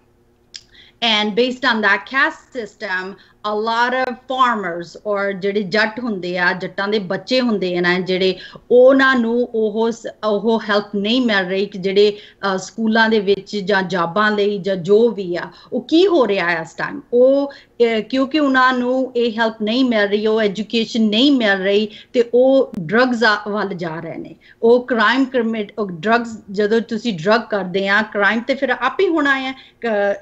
And based on that caste system a lot of farmers or ਜਿਹੜੇ ਜੱਟ ਹੁੰਦੇ ਆ ਜੱਟਾਂ ਦੇ ਬੱਚੇ ਹੁੰਦੇ ਆ ਜਿਹੜੇ ਉਹਨਾਂ ਨੂੰ ਉਹ ਉਹ ਹੈਲਪ ਨਹੀਂ ਮਿਲ ਰਹੀ ਕਿ ਜਿਹੜੇ ਸਕੂਲਾਂ ਦੇ ਵਿੱਚ ਜਾਂ ਜਾਬਾਂ ਲਈ ਜਾਂ ਜੋ ਵੀ ਆ ਉਹ ਕੀ ਹੋ ਰਿਹਾ ਆ ਇਸ ਟਾਈਮ ਉਹ ਕਿਉਂਕਿ ਉਹਨਾਂ ਨੂੰ ਇਹ ਹੈਲਪ ਨਹੀਂ ਮਿਲ ਰਹੀ ਉਹ ਐਜੂਕੇਸ਼ਨ ਨਹੀਂ ਮਿਲ ਰਹੀ ਤੇ ਉਹ ਡਰੱਗਸ ਵੱਲ ਜਾ ਰਹੇ ਨੇ ਉਹ ਕ੍ਰਾਈਮ ਕਮਿਟ ਡਰੱਗਸ ਜਦੋਂ ਤੁਸੀਂ ਡਰੱਗ ਕਰਦੇ ਆ ਕ੍ਰਾਈਮ ਤੇ ਫਿਰ ਆਪ ਹੀ ਹੋਣਾ ਹੈ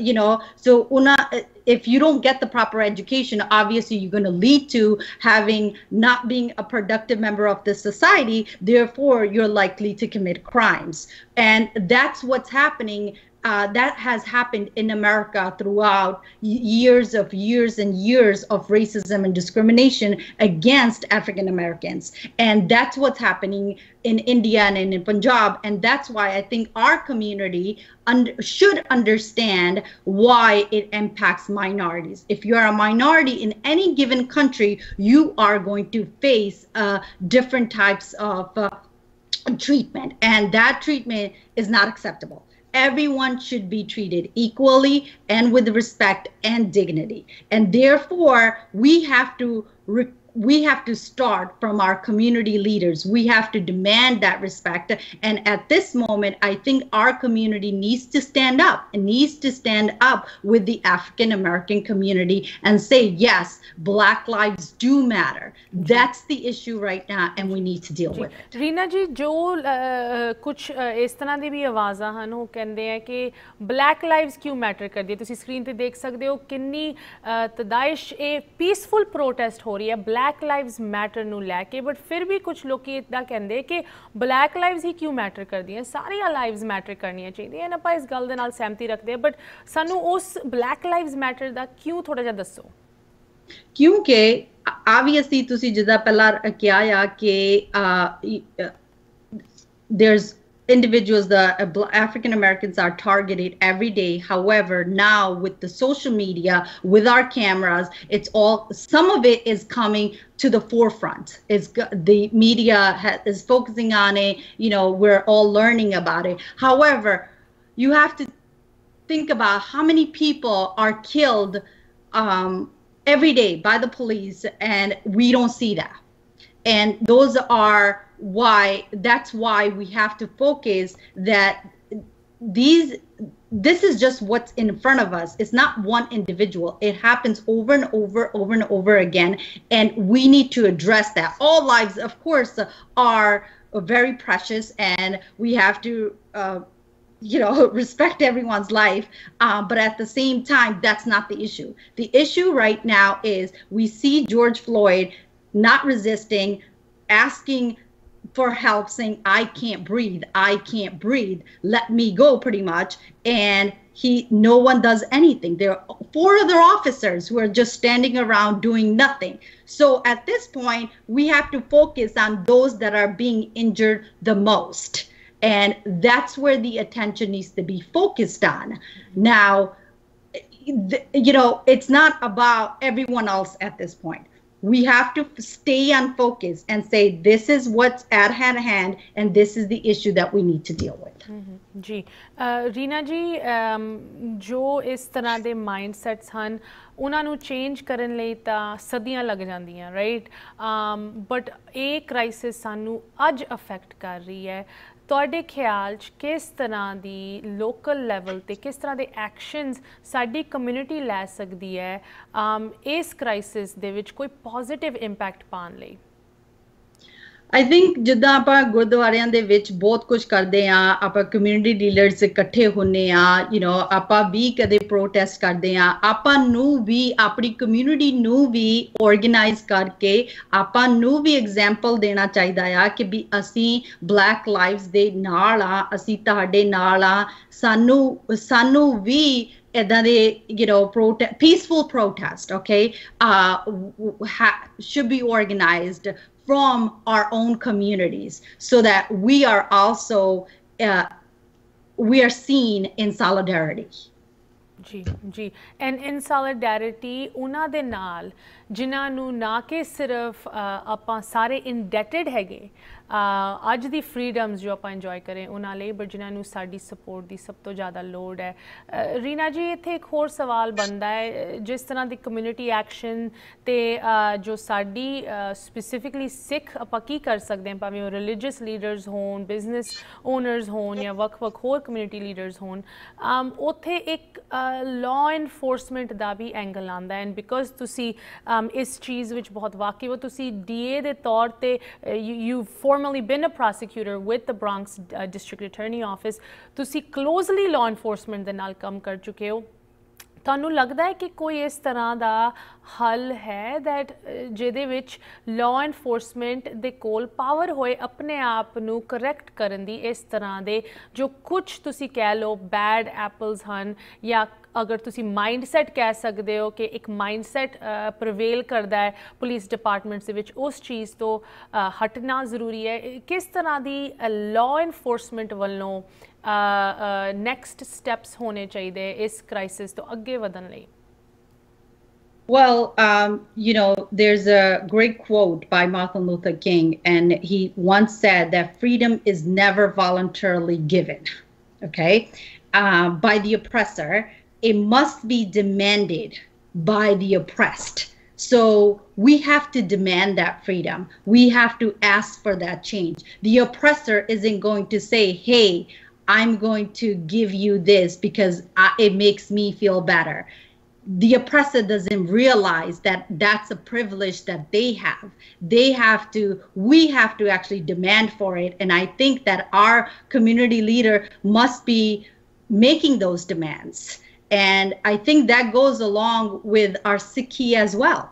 you know so So una, if you don't get the proper education, obviously you're going to lead to having not being a productive member of the society. Therefore, you're likely to commit crimes. And that's what's happening uh, that has happened in America throughout years of years and years of racism and discrimination against African Americans. And that's what's happening in India and in Punjab. And that's why I think our community un- should understand why it impacts minorities. If you're a minority in any given country, you are going to face uh, different types of uh, treatment. And that treatment is not acceptable everyone should be treated equally and with respect and dignity. And therefore, we have to re we have to start from our community leaders. We have to demand that respect. And at this moment, I think our community needs to stand up and needs to stand up with the African American community and say, yes, Black lives do matter. That's the issue right now, and we need to deal with it. Reena ji, jo uh, kuch uh, is tarah de bhi awazaਂ ਹਨ ਉਹ ਕਹਿੰਦੇ ਆ ਕਿ black lives ਕਿਉਂ black lives matter ਨੂੰ ਲੈ ਕੇ but ਫਿਰ ਵੀ ਕੁਝ ਲੋਕੀ ਇਦਾਂ ਕਹਿੰਦੇ ਕਿ ਬਲੈਕ ਲਾਈਵਸ ਹੀ ਕਿਉਂ ਮੈਟਰ ਕਰਦੀਆਂ ਸਾਰੀਆਂ ਲਾਈਵਸ ਮੈਟਰ ਕਰਨੀਆਂ ਚਾਹੀਦੀਆਂ ਨੇ ਆਪਾਂ ਇਸ ਗੱਲ ਦੇ ਨਾਲ ਸਹਿਮਤੀ ਰੱਖਦੇ ਬਟ ਸਾਨੂੰ ਉਸ ਬਲੈਕ ਲਾਈਵਸ ਮੈਟਰ ਦਾ ਕਿਉਂ ਥੋੜਾ ਜਿਹਾ ਦੱਸੋ ਕਿਉਂਕਿ ਆਬਵੀਅਸਲੀ ਤੁਸੀਂ ਜਿੱਦਾਂ ਪਹਿਲਾਂ ਕਿਹਾ ਆ ਕਿ ਆ ਦੇਰਸ individuals, the African Americans are targeted every day. However, now with the social media, with our cameras, it's all, some of it is coming to the forefront. It's the media is focusing on it. You know, we're all learning about it. However, you have to think about how many people are killed um, every day by the police, and we don't see that. And those are why that's why we have to focus that these this is just what's in front of us it's not one individual it happens over and over over and over again and we need to address that all lives of course are very precious and we have to uh, you know respect everyone's life uh, but at the same time that's not the issue the issue right now is we see george floyd not resisting asking for help saying, I can't breathe, I can't breathe, let me go, pretty much. And he no one does anything. There are four other officers who are just standing around doing nothing. So at this point, we have to focus on those that are being injured the most. And that's where the attention needs to be focused on. Now, you know, it's not about everyone else at this point we have to stay on focus and say this is what's at hand and this is the issue that we need to deal with ji Reena ji jo is tarah de mindsets han ਉਹਨਾਂ ਨੂੰ change ਕਰਨ ਲਈ ਤਾਂ ਸਦੀਆਂ ਲੱਗ ਜਾਂਦੀਆਂ right but ਇਹ crisis ਸਾਨੂੰ ਅੱਜ ਅਫੈਕਟ ਕਰ ਰਹੀ ਹੈ ਤੁਹਾਡੇ ਖਿਆਲ 'ਚ ਕਿਸ ਤਰ੍ਹਾਂ ਦੀ ਲੋਕਲ ਲੈਵਲ ਤੇ ਕਿਸ ਤਰ੍ਹਾਂ ਦੇ ਐਕਸ਼ਨਸ ਸਾਡੀ ਕਮਿਊਨਿਟੀ ਲੈ ਸਕਦੀ ਹੈ ਇਸ ਕ੍ਰਾਈਸਿਸ ਦੇ ਵਿੱਚ ਕੋਈ ਪੋਜ਼ਿਟਿਵ ਇੰਪੈਕਟ ਪਾਣ ਲਈ ਆਈ ਥਿੰਕ ਜਿੱਦਾਂ ਆਪਾਂ ਗੁਰਦੁਆਰਿਆਂ ਦੇ ਵਿੱਚ ਬਹੁਤ ਕੁਝ ਕਰਦੇ ਆ ਆਪਾਂ ਕਮਿਊਨਿਟੀ ਡੀਲਰਸ ਇਕੱਠੇ ਹੁੰਨੇ ਆ ਯੂ نو ਆਪਾਂ ਵੀ ਕਦੇ ਪ੍ਰੋਟੈਸਟ ਕਰਦੇ ਆ ਆਪਾਂ ਨੂੰ ਵੀ ਆਪਣੀ ਕਮਿਊਨਿਟੀ ਨੂੰ ਵੀ ਆਰਗੇਨਾਈਜ਼ ਕਰਕੇ ਆਪਾਂ ਨੂੰ ਵੀ ਐਗਜ਼ਾਮਪਲ ਦੇਣਾ ਚਾਹੀਦਾ ਆ ਕਿ ਵੀ ਅਸੀਂ ਬਲੈਕ ਲਾਈਵਸ ਦੇ ਨਾਲ ਆ ਅਸੀਂ ਤੁਹਾਡੇ ਨਾਲ ਆ ਸਾਨੂੰ ਸਾਨੂੰ ਵੀ ਇਦਾਂ ਦੇ you know protest peaceful protest okay ਆ should be organised from our own communities so that we are also uh, we are seen in solidarity ਜੀ ਜੀ ਐਂਡ ਇਨ ਸੋਲਿਡੈਰਿਟੀ ਉਹਨਾਂ ਦੇ ਨਾਲ ਜਿਨ੍ਹਾਂ ਨੂੰ ਨਾ ਕਿ ਸਿਰਫ ਆਪਾਂ ਸਾਰੇ ਇਨਡੈਟਡ ਹੈਗੇ ਅੱਜ ਦੀ ਫਰੀडम्स ਜੋ ਆਪਾਂ ਇੰਜੋਏ ਕਰੇ ਉਹਨਾਂ ਲਈ ਬਟ ਜਿਨ੍ਹਾਂ ਨੂੰ ਸਾਡੀ ਸਪੋਰਟ ਦੀ ਸਭ ਤੋਂ ਜ਼ਿਆਦਾ ਲੋੜ ਹੈ ਰੀਨਾ ਜੀ ਇੱਥੇ ਇੱਕ ਹੋਰ ਸਵਾਲ ਬਣਦਾ ਹੈ ਜਿਸ ਤਰ੍ਹਾਂ ਦੀ ਕਮਿਊਨਿਟੀ ਐਕਸ਼ਨ ਤੇ ਜੋ ਸਾਡੀ ਸਪੈਸੀਫਿਕਲੀ ਸਿੱਖ ਆਪਾਂ ਕੀ ਕਰ ਸਕਦੇ ਹਾਂ ਭਾਵੇਂ ਉਹ ਰਿਲੀਜੀਅਸ ਲੀਡਰਸ ਹੋਣ ਬਿਜ਼ਨਸ ਓਨਰਸ ਹੋਣ ਜਾਂ ਵੱਖ-ਵੱਖ ਹੋਰ ਕਮਿਊਨਿਟੀ ਲੀਡਰਸ ਹੋਣ ਉੱਥੇ ਇੱਕ ਲਾਅ ਐਨਫੋਰਸਮੈਂਟ ਦਾ ਵੀ ਐਂਗਲ ਆਂਦਾ ਐਂਡ ਬਿਕੋਜ਼ ਤੁਸੀਂ ਇਸ ਚੀਜ਼ ਵਿੱਚ ਬਹੁਤ ਵਾਕਿਫ ਹੋ ਤੁਸੀਂ ਡੀਏ ਦੇ ਤੌਰ ਤੇ you for formerly been a prosecutor with the Bronx uh, District Attorney Office. to see closely law enforcement Then I'll come, ਚੁੱਕੇ ਤੁਹਾਨੂੰ ਲੱਗਦਾ ਹੈ ਕਿ ਕੋਈ ਇਸ ਤਰ੍ਹਾਂ ਦਾ ਹੱਲ ਹੈ ਥੈਟ ਜਿਹਦੇ ਵਿੱਚ ਲਾਅ ਐਨਫੋਰਸਮੈਂਟ ਦੇ ਕੋਲ ਪਾਵਰ ਹੋਏ ਆਪਣੇ ਆਪ ਨੂੰ ਕਰੈਕਟ ਕਰਨ ਦੀ ਇਸ ਤਰ੍ਹਾਂ ਦੇ ਜੋ ਕੁਝ ਤੁਸੀਂ ਕਹਿ ਲਓ ਬੈਡ ਐਪਲਸ ਹਨ ਜਾਂ ਅਗਰ ਤੁਸੀਂ ਮਾਈਂਡਸੈਟ ਕਹਿ ਸਕਦੇ ਹੋ ਕਿ ਇੱਕ ਮਾਈਂਡਸੈਟ ਪ੍ਰਵੇਲ ਕਰਦਾ ਹੈ ਪੁਲਿਸ ਡਿਪਾਰਟਮੈਂਟ ਦੇ ਵਿੱਚ ਉਸ ਚੀਜ਼ ਤੋਂ ਹਟਣਾ ਜ਼ਰੂਰੀ ਹੈ ਕਿਸ ਤਰ੍ਹਾਂ ਦੀ ਲਾਅ ਐਨਫੋਰਸਮੈਂਟ ਵੱਲੋਂ ਨੈਕਸਟ ਸਟੈਪਸ ਹੋਣੇ ਚਾਹੀਦੇ ਇਸ ਕ੍ਰਾਈਸਿਸ ਤੋਂ ਅੱਗੇ ਵਧਣ ਲਈ Well, um, you know, there's a great quote by Martin Luther King, and he once said that freedom is never voluntarily given, okay, uh, by the oppressor. It must be demanded by the oppressed. So we have to demand that freedom. We have to ask for that change. The oppressor isn't going to say, hey, I'm going to give you this because I, it makes me feel better. The oppressor doesn't realize that that's a privilege that they have. They have to, we have to actually demand for it. And I think that our community leader must be making those demands. And I think that goes along with our Sikhi as well.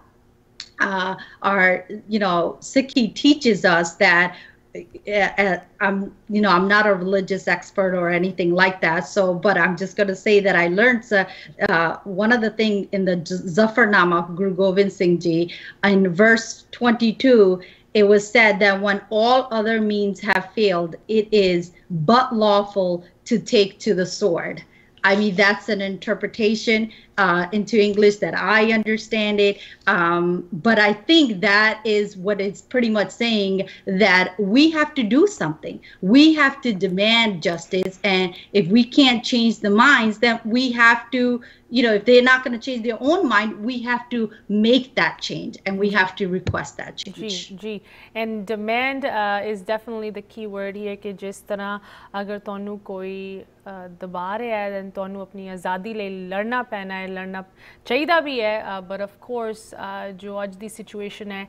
Uh, our, you know, Sikhi teaches us that uh, I'm, you know, I'm not a religious expert or anything like that. So, but I'm just going to say that I learned uh, uh, one of the thing in the Zafarnama of Guru Gobind Singh Ji in verse 22. It was said that when all other means have failed, it is but lawful to take to the sword. I mean, that's an interpretation uh, into English that I understand it. Um, but I think that is what it's pretty much saying that we have to do something. We have to demand justice. And if we can't change the minds, then we have to, you know, if they're not going to change their own mind, we have to make that change and we have to request that change. G, And demand uh, is definitely the key word here. ਕਿ ਜਿਸ ਤਰ੍ਹਾਂ ਅਗਰ ਤੁਹਾਨੂੰ ਕੋਈ ਦਬਾ ਰਿਹਾ ਹੈ ਤਾਂ ਤੁਹਾਨੂੰ ਆਪਣੀ ਹੈ ਲੜਨਾ ਚਾਹੀਦਾ ਵੀ ਹੈ ਬਟ ਆਫ ਕੋਰਸ ਜੋ ਅੱਜ ਦੀ ਸਿਚੁਏਸ਼ਨ ਹੈ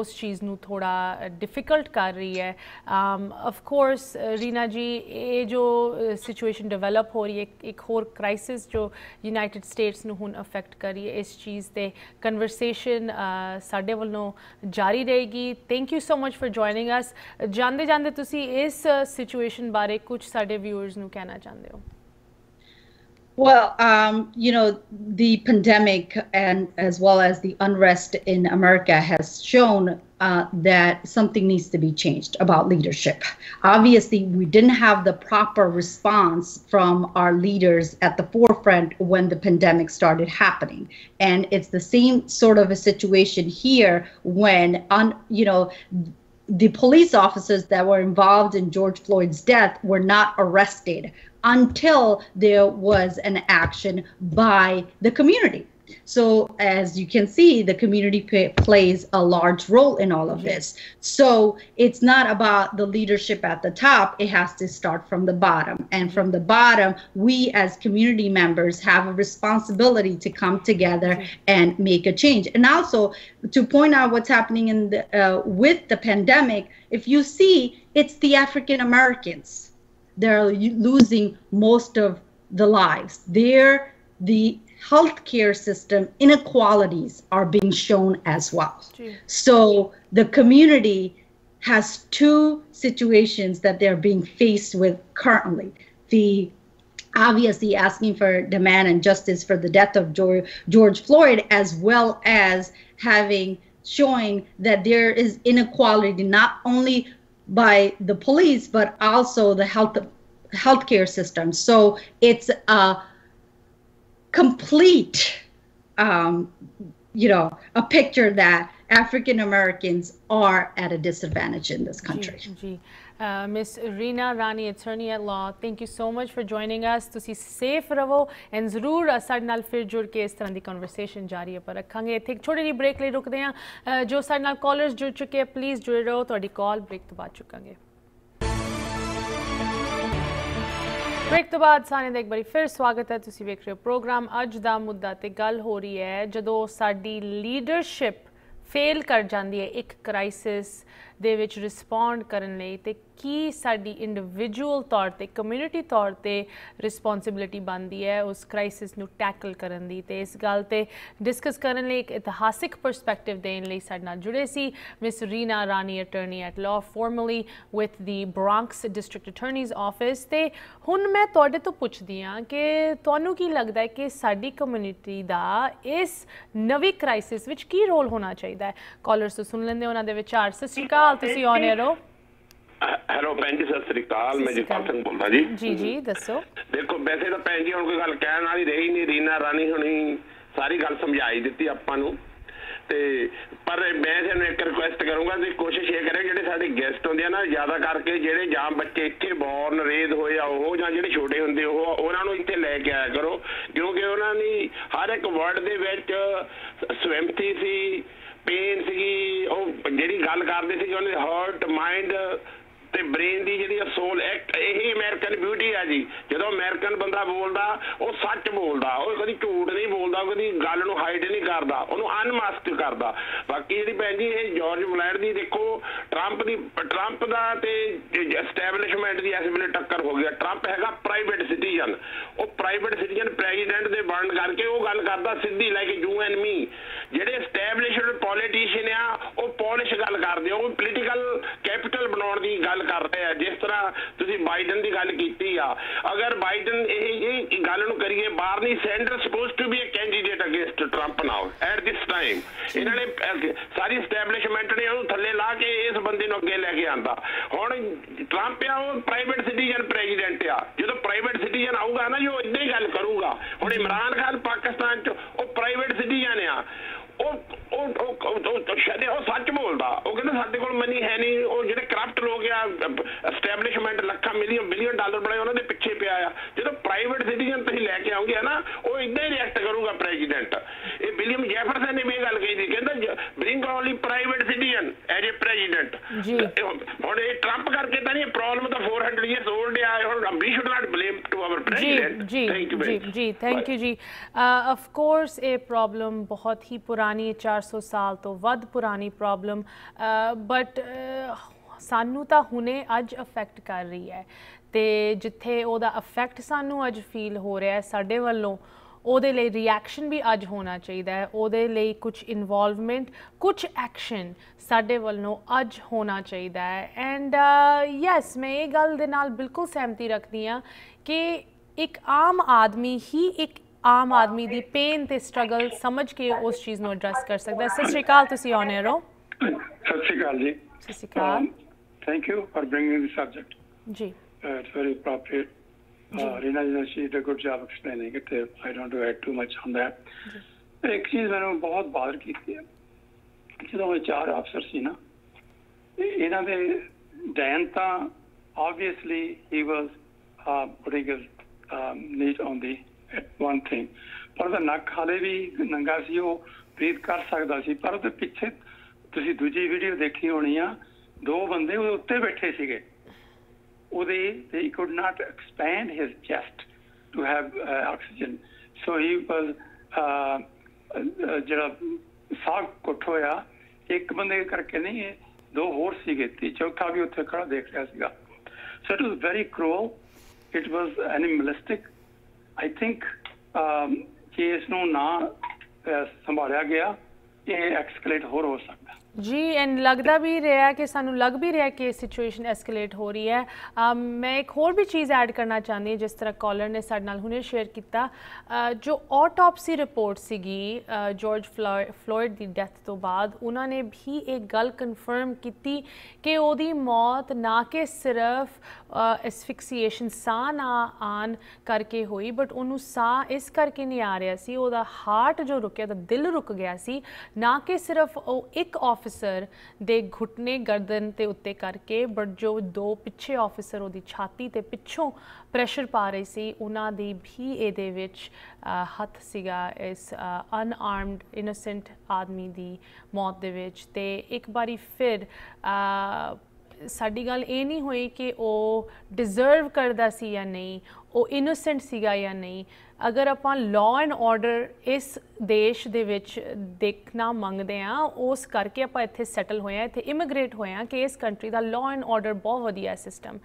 ਉਸ ਚੀਜ਼ ਨੂੰ ਥੋੜਾ ਡਿਫਿਕਲਟ ਕਰ ਰਹੀ ਹੈ ਆਫ ਕੋਰਸ ਰੀਨਾ ਜੀ ਇਹ ਜੋ ਸਿਚੁਏਸ਼ਨ ਡਿਵੈਲਪ ਹੋ ਰਹੀ ਹੈ ਇੱਕ ਹੋਰ ਕ੍ਰਾਈਸਿਸ ਜੋ ਯੂਨਾਈਟਿਡ ਸਟੇਟਸ ਨੂੰ ਹੁਣ ਅਫੈਕਟ ਕਰ ਰਹੀ ਹੈ ਇਸ ਚੀਜ਼ ਤੇ ਕਨਵਰਸੇਸ਼ਨ ਸਾਡੇ ਵੱਲੋਂ ਜਾਰੀ ਰਹੇਗੀ thank you so much for joining us ਜਾਂਦੇ ਜਾਂਦੇ ਤੁਸੀਂ ਇਸ ਸਿਚੁਏਸ਼ਨ ਬਾਰੇ ਕੁਝ ਸਾਡੇ ਵਿਊਅਰਸ ਨੂੰ ਕਹਿਣਾ ਚਾਹੁੰਦੇ ਹੋ Well, um, you know, the pandemic and as well as the unrest in America has shown uh, that something needs to be changed about leadership. Obviously, we didn't have the proper response from our leaders at the forefront when the pandemic started happening, and it's the same sort of a situation here when, on, you know the police officers that were involved in George Floyd's death were not arrested until there was an action by the community. So, as you can see, the community plays a large role in all of this. So, it's not about the leadership at the top, it has to start from the bottom. And from the bottom, we as community members have a responsibility to come together and make a change. And also, to point out what's happening in the, uh, with the pandemic, if you see, it's the African Americans they're losing most of the lives. There, the healthcare system inequalities are being shown as well. Gee. So the community has two situations that they're being faced with currently. The obviously asking for demand and justice for the death of George, George Floyd, as well as having showing that there is inequality not only by the police, but also the health healthcare system. So it's a complete, um, you know, a picture that African Americans are at a disadvantage in this country. Gee, gee. Miss Reena Rani Rani, at law law, thank so much much joining us ਤੁਸੀਂ safe ਰਹੋ and ਜ਼ਰੂਰ ਸਾਡੇ ਨਾਲ ਫਿਰ ਜੁੜ ਕੇ ਇਸ ਤਰ੍ਹਾਂ ਦੀ conversation ਜਾਰੀ ਆਪਾਂ ਰੱਖਾਂਗੇ ਇੱਥੇ ਇੱਕ ਛੋਟੀ ਜਿਹੀ ਬ੍ਰੇਕ ਲਈ ਰੁਕਦੇ ਹਾਂ ਜੋ ਸਾਡੇ ਨਾਲ ਕਾਲਰਸ ਜੁੜ ਚੁੱਕੇ ਆ ਪਲੀਜ਼ ਜੁੜੇ ਰਹੋ ਤੁਹਾਡੀ ਕਾਲ ਬ੍ਰੇਕ ਤੋਂ ਬਾਅਦ ਚੁੱਕਾਂਗੇ ਬ੍ਰੇਕ ਤੋਂ ਬਾਅਦ ਸਾਰਿਆਂ ਦਾ ਇੱਕ ਵਾਰੀ ਫਿਰ ਸਵਾਗਤ ਹੈ ਤੁਸੀਂ ਵੇਖ ਰਹੇ ਹੋ ਪ੍ਰੋਗਰਾਮ ਅੱਜ ਦਾ ਮੁੱਦਾ ਤੇ ਗੱਲ ਹੋ ਰਹੀ ਹੈ ਜਦੋਂ ਸਾਡੀ ਲੀਡਰਸ਼ਿਪ ਫੇਲ ਕਰ ਜਾਂਦੀ ਹੈ ਇੱਕ ਕ੍ਰਾਈਸਿਸ ਦੇ ਵਿੱਚ ਰਿਸਪੌਂਡ ਕਰਨ ਲਈ ਤੇ ਕੀ ਸਾਡੀ ਇੰਡੀਵਿਜੂਅਲ ਤੌਰ ਤੇ ਕਮਿਊਨਿਟੀ ਤੌਰ ਤੇ ਰਿਸਪੌਂਸਿਬਿਲਟੀ ਬਣਦੀ ਹੈ ਉਸ ਕ੍ਰਾਈਸਿਸ ਨੂੰ ਟੈਕਲ ਕਰਨ ਦੀ ਤੇ ਇਸ ਗੱਲ ਤੇ ਡਿਸਕਸ ਕਰਨ ਲਈ ਇੱਕ ਇਤਿਹਾਸਿਕ ਪਰਸਪੈਕਟਿਵ ਦੇਣ ਲਈ ਸਾਡੇ ਨਾਲ ਜੁੜੇ ਸੀ Miss Reena Rani attorney at law formerly with the Bronx district attorney's office ਤੇ ਹੁਣ ਮੈਂ ਤੁਹਾਡੇ ਤੋਂ ਪੁੱਛਦੀ ਆ ਕਿ ਤੁਹਾਨੂੰ ਕੀ ਲੱਗਦਾ ਹੈ ਕਿ ਸਾਡੀ ਕਮਿਊਨਿਟੀ ਦਾ ਇਸ ਨਵੀਂ ਕ੍ਰਾਈਸਿਸ ਵਿੱਚ ਕੀ ਰੋਲ ਹੋਣਾ ਚਾਹੀਦਾ ਹੈ ਕਾਲਰਸ ਤੋਂ ਸੁਣ ਲੈਂਦੇ ਉਹਨਾਂ ਦੇ ਵਿਚਾਰ ਸਸਿਕਾਲ ਤੁਸੀਂ ਔਨ 에ਅਰ ਹੋ ਹੈਲੋ ਭੈਣ ਜੀ ਸਤਿ ਸ੍ਰੀ ਅਕਾਲ ਮੈਂ ਜੀ ਸਿੰਘ ਬੋਲਦਾ ਜੀ ਜੀ ਜੀ ਦੱਸੋ ਦੇਖੋ ਵੈਸੇ ਤਾਂ ਭੈਣ ਜੀ ਹੁਣ ਕੋਈ ਗੱਲ ਕਹਿਣ ਵਾਲੀ ਰਹੀ ਨਹੀਂ ਰੀਨਾ ਰਾਣੀ ਹੁਣੀ ਸਾਰੀ ਗੱਲ ਸਮਝਾਈ ਦਿੱਤੀ ਆਪਾਂ ਨੂੰ ਤੇ ਪਰ ਮੈਂ ਤੁਹਾਨੂੰ ਇੱਕ ਰਿਕੁਐਸਟ ਕਰੂੰਗਾ ਤੁਸੀਂ ਕੋਸ਼ਿਸ਼ ਇਹ ਕਰਿਓ ਜਿਹੜੇ ਸਾਡੇ ਗੈਸਟ ਹੁੰਦੇ ਆ ਨਾ ਜ਼ਿਆਦਾ ਕਰਕੇ ਜਿਹੜੇ ਜਾਂ ਬੱਚੇ ਇੱਥੇ ਬੌਰਨ ਰੇਦ ਹੋਏ ਆ ਉਹ ਜਾਂ ਜਿਹੜੇ ਛੋਟੇ ਹੁੰਦੇ ਉਹ ਉਹਨਾਂ ਨੂੰ ਇੱਥੇ ਲੈ ਕੇ ਆਇਆ ਕਰੋ ਕਿਉਂਕਿ ਉਹਨਾਂ ਦੀ ਹਰ ਇੱਕ ਵਰਡ ਦੇ ਵਿੱਚ ਸਵੈਮਤੀ ਸੀ ਪੇਨ ਸੀ ਉਹ ਜਿਹੜੀ ਗੱਲ ਕਰਦੇ ਸੀ ਕਿ ਉਹਨੇ ਹਰਟ ਮਾਈਂਡ ਤੇ ਬ੍ਰੇਨ ਦੀ ਜਿਹੜੀ ਸੋਲ ਐਕਟ ਇਹੀ ਅਮਰੀਕਨ ਬਿਊਟੀ ਆ ਜੀ ਜਦੋਂ ਅਮਰੀਕਨ ਬੰਦਾ ਬੋਲਦਾ ਉਹ ਸੱਚ ਬੋਲਦਾ ਉਹ ਕਦੀ ਝੂਠ ਨਹੀਂ ਬੋਲਦਾ ਉਹ ਕਦੀ ਗੱਲ ਨੂੰ ਹਾਈਡ ਨਹੀਂ ਕਰਦਾ ਉਹਨੂੰ ਅਨਮਾਸਕ ਕਰਦਾ ਬਾਕੀ ਜਿਹੜੀ ਭੈਣ ਜੀ ਇਹ ਜਾਰਜ ਬਲੈਡ ਦੀ ਦੇਖੋ ਟਰੰਪ ਦੀ ਟਰੰਪ ਦਾ ਤੇ ਐਸਟੈਬਲਿਸ਼ਮੈਂਟ ਦੀ ਇਸ ਵੇਲੇ ਟੱਕਰ ਹੋ ਗਿਆ ਟਰੰਪ ਹੈਗਾ ਪ੍ਰਾਈਵੇਟ ਸਿਟੀਜ਼ਨ ਉਹ ਪ੍ਰਾਈਵੇਟ ਸਿਟੀਜ਼ਨ ਪ੍ਰੈਜ਼ੀਡੈਂਟ ਦੇ ਬਣਨ ਕਰਕੇ ਉਹ ਗੱਲ ਕਰਦਾ ਸਿੱਧੀ ਲੈ ਕੇ ਯੂ ਐਂਡ ਮੀ ਤੁਸੀਂ ਬਾਈਡਨ ਦੀ ਗੱਲ ਕੀਤੀ ਆ ਅਗਰ ਬਾਈਡਨ ਇਹ ਇਹ ਗੱਲ ਨੂੰ ਕਰੀਏ Bernie Sander suppose to be a candidate against Trump now at this time ਇਹਨਾਂ ਨੇ ਸਾਰੀ ਸਟੈਬਲਿਸ਼ਮੈਂਟ ਨੇ ਉਹਨੂੰ ਥੱਲੇ ਲਾ ਕੇ ਇਸ ਬੰਦੇ ਨੂੰ ਅੱਗੇ ਲੈ ਕੇ ਆਂਦਾ ਹੁਣ ਟਰੰਪ ਆ ਉਹ ਪ੍ਰਾਈਵੇਟ ਸਿਟੀਜ਼ਨ ਪ੍ਰੈਜ਼ੀਡੈਂਟ ਆ ਜਦੋਂ ਪ੍ਰਾਈਵੇਟ ਸਿਟੀਜ਼ਨ ਆਊਗਾ ਨਾ ਜੋ ਇਦਾਂ ਹੀ ਗੱਲ ਕਰੂਗਾ ਹੁਣ ਇਮਰਾਨ ਖਾਨ ਪਾਕਿਸਤਾਨ ਚ ਉਹ ਪ੍ਰਾਈਵੇਟ ਸਿਟੀਜ਼ਨ ਆ ਸ਼ਾਇਦ ਉਹ ਸੱਚ ਬੋਲਦਾ ਉਹ ਕਹਿੰਦਾ ਸਾਡੇ ਕੋਲ ਮਨੀ ਹੈ ਨਹੀਂ ਉਹ ਜਿਹੜੇ ਕਰਪਟ ਲੋਕ ਆ ਐਸਟੈਬਲਿਸ਼ਮੈਂਟ ਲੱਖਾਂ ਮਿਲੀਅਨ ਬਿਲੀਅਨ ਡਾਲਰ ਬਣਾਏ ਉਹਨਾਂ ਦੇ ਪਿੱਛੇ ਪਿਆ ਆ ਜਦੋਂ ਪ੍ਰਾਈਵੇਟ ਸਿਟੀਜ਼ਨ ਤੁਸੀਂ ਲੈ ਕੇ ਆਉਂਗੇ ਨਾ ਉਹ ਇਦਾਂ ਹੀ ਰਿਐਕਟ ਕਰੂਗਾ ਪ੍ਰੈਜ਼ੀਡੈਂਟ ਇਹ ਵਿਲੀਅਮ ਜੈਫਰਸਨ ਨੇ ਵੀ ਇਹ ਗੱਲ ਕਹੀ ਸੀ ਕਹਿੰਦਾ bring only private citizen as a president ਹੁਣ ਇਹ ਟਰੰਪ ਕਰਕੇ ਤਾਂ ਨਹੀਂ ਪ੍ਰੋਬਲਮ ਤਾਂ 400 ਇਅਰਸ 올ਡ ਆ ਹੁਣ ਵੀ should not blame to our president ਜੀ ਜੀ ਜੀ ਥੈਂਕ ਯੂ ਜੀ ਆਫ ਕੋਰਸ uh, ਇਹ ਪ੍ਰੋਬਲਮ ਬਹੁਤ ਹੀ ਪੁਰਾਣੀ 400 ਸਾਲ ਤੋਂ ਵੱਧ ਪੁਰਾਣੀ ਪ੍ਰੋਬਲਮ ਬਟ ਸਾਨੂੰ ਤਾਂ ਹੁਣੇ ਅੱਜ ਅਫੈਕਟ ਕਰ ਰਹੀ ਹੈ ਤੇ ਜਿੱਥੇ ਉਹਦਾ ਅਫੈਕਟ ਸਾਨੂੰ ਅੱਜ ਫੀਲ ਹੋ ਰਿਹਾ ਹੈ ਸਾਡੇ ਵੱਲੋਂ ਉਹਦੇ ਲਈ ਰਿਐਕਸ਼ਨ ਵੀ ਅੱਜ ਹੋਣਾ ਚਾਹੀਦਾ ਹੈ ਉਹਦੇ ਲਈ ਕੁਝ ਇਨਵੋਲਵਮੈਂਟ ਕੁਝ ਐਕਸ਼ਨ ਸਾਡੇ ਵੱਲੋਂ ਅੱਜ ਹੋਣਾ ਚਾਹੀਦਾ ਹੈ ਐਂਡ ਯੈਸ ਮੈਂ ਇਹ ਗੱਲ ਦੇ ਨਾਲ ਬਿਲਕੁਲ ਸਹਿਮਤੀ ਰੱਖਦੀ ਹਾਂ ਕਿ ਇੱਕ ਆਮ ਆਦਮੀ ਹੀ ਇੱਕ ਆਮ ਆਦਮੀ ਦੀ ਪੇਨ ਤੇ ਸਟਰਗਲ ਸਮਝ ਕੇ ਉਸ ਚੀਜ਼ ਨੂੰ ਐਡਰੈਸ ਕਰ ਸਕਦਾ ਸਤਿ ਸ਼੍ਰੀ ਅਕਾਲ ਤੁਸੀਂ ਆਨ 에ਅਰ ਹੋ ਸਤਿ ਸ਼੍ਰੀ ਅਕਾਲ ਜੀ ਸਤਿ ਸ਼੍ਰੀ ਅਕਾਲ thank you for bringing this subject ਜੀ it's very proper Reena ji she did a good job explaining it I don't add too much on that ਇੱਕ ਚੀਜ਼ ਮੈਨੂੰ ਬਹੁਤ ਬਾਦਰ ਕੀਤੀ ਹੈ ਜਦੋਂ ਮੈਂ ਚਾਰ ਅਫਸਰ ਸੀ ਨਾ ਇਹਨਾਂ ਦੇ ਡੈਨ ਤਾਂ obviously he was a putting knee on the one thing ਪਰ ਉਹਦਾ ਨੱਕ ਹਾਲੇ ਵੀ ਨੰਗਾ ਸੀ ਉਹ ਬ੍ਰੀਥ ਕਰ ਸਕਦਾ ਸੀ ਪਰ ਉਹਦੇ ਪਿੱਛੇ ਤੁਸੀਂ ਦੂਜੀ ਵੀਡੀਓ ਦੇਖੀ ਹੋਣੀ ਆ ਦੋ ਬੰਦੇ ਉਹਦੇ ਉੱਤੇ ਬੈਠੇ ਸੀਗੇ ਉਹਦੇ ਦੇ could not expand his chest to have oxygen so he was ਜਿਹੜਾ ਸਾਹ ਕੁੱਟ ਹੋਇਆ ਇੱਕ ਬੰਦੇ ਕਰਕੇ ਨਹੀਂ ਇਹ ਦੋ ਹੋਰ ਸੀਗੇ ਤੇ ਚੌਥਾ ਵੀ ਉੱਥੇ ਖੜਾ ਦੇਖ ਰਿਹਾ ਸੀਗਾ so it was very cruel it was animalistic I think case ਨੂੰ ਨਾ ਸੰਭਾਲਿਆ ਗਿਆ ਇਹ ਐਕਸਕਲੇਟ ਹੋਰ ਹੋ ਸਕਦਾ ਜੀ ਐਂਡ ਲੱਗਦਾ ਵੀ ਰਿਹਾ ਕਿ ਸਾਨੂੰ ਲੱਗ ਵੀ ਰਿਹਾ ਕਿ ਸਿਚੁਏਸ਼ਨ ਐਸਕੇਲੇਟ ਹੋ ਰਹੀ ਹੈ ਮੈਂ ਇੱਕ ਹੋਰ ਵੀ ਚੀਜ਼ ਐਡ ਕਰਨਾ ਚਾਹੁੰਦੀ ਹਾਂ ਜਿਸ ਤਰ੍ਹਾਂ ਕਾਲਰ ਨੇ ਸਾਡੇ ਨਾਲ ਹੁਣੇ ਸ਼ੇਅਰ ਕੀਤਾ ਜੋ ਆਟੋਪਸੀ ਰਿਪੋਰਟ ਸੀਗੀ ਜਾਰਜ ਫਲੋਇਡ ਦੀ ਡੈਥ ਤੋਂ ਬਾਅਦ ਉਹਨਾਂ ਨੇ ਵੀ ਇੱਕ ਗੱਲ ਕਨਫਰਮ ਕੀਤੀ ਕਿ ਉਹਦੀ ਮੌਤ ਨਾ ਕਿ ਸਿਰਫ ਐਸਫਿਕਸੀਏਸ਼ਨ ਸਾਹ ਨਾ ਆਨ ਕਰਕੇ ਹੋਈ ਬਟ ਉਹਨੂੰ ਸਾਹ ਇਸ ਕਰਕੇ ਨਹੀਂ ਆ ਰਿਹਾ ਸੀ ਉਹਦਾ ਹਾਰਟ ਜੋ ਰੁਕਿਆ ਤਾਂ ਦਿਲ ਰੁਕ ਗਿਆ ਸੀ ਨਾ ਕਿ ਸਿਰਫ ਉਹ ਇੱਕ ਆਫ ਆਫੀਸਰ ਦੇ ਘੁਟਨੇ ਗਰਦਨ ਤੇ ਉੱਤੇ ਕਰਕੇ ਬਟ ਜੋ ਦੋ ਪਿੱਛੇ ਆਫੀਸਰ ਉਹਦੀ ਛਾਤੀ ਤੇ ਪਿੱਛੋਂ ਪ੍ਰੈਸ਼ਰ ਪਾ ਰਹੀ ਸੀ ਉਹਨਾਂ ਦੀ ਵੀ ਇਹਦੇ ਵਿੱਚ ਹੱਥ ਸੀਗਾ ਇਸ ਅਨਆਰਮਡ ਇਨੋਸੈਂਟ ਆਦਮੀ ਦੀ ਮੌਤ ਦੇ ਵਿੱਚ ਤੇ ਇੱਕ ਵਾਰੀ ਫਿਰ ਸਾਡੀ ਗੱਲ ਇਹ ਨਹੀਂ ਹੋਈ ਕਿ ਉਹ ਡਿਜ਼ਰਵ ਕਰਦਾ ਸੀ ਜਾਂ ਨਹੀਂ ਉਹ ਇਨੋਸੈਂਟ ਸੀਗਾ ਜਾਂ ਨਹੀਂ ਅਗਰ ਆਪਾਂ ਲਾਅ ਐਂਡ ਆਰਡਰ ਇਸ ਦੇਸ਼ ਦੇ ਵਿੱਚ ਦੇਖਣਾ ਮੰਗਦੇ ਆ ਉਸ ਕਰਕੇ ਆਪਾਂ ਇੱਥੇ ਸੈਟਲ ਹੋਏ ਆ ਇੱਥੇ ਇਮੀਗ੍ਰੇਟ ਹੋਏ ਆ ਕਿ ਇਸ ਕੰਟਰੀ ਦਾ ਲਾਅ ਐਂਡ ਆਰਡਰ ਬਹੁਤ ਵਧੀਆ ਸਿਸਟਮ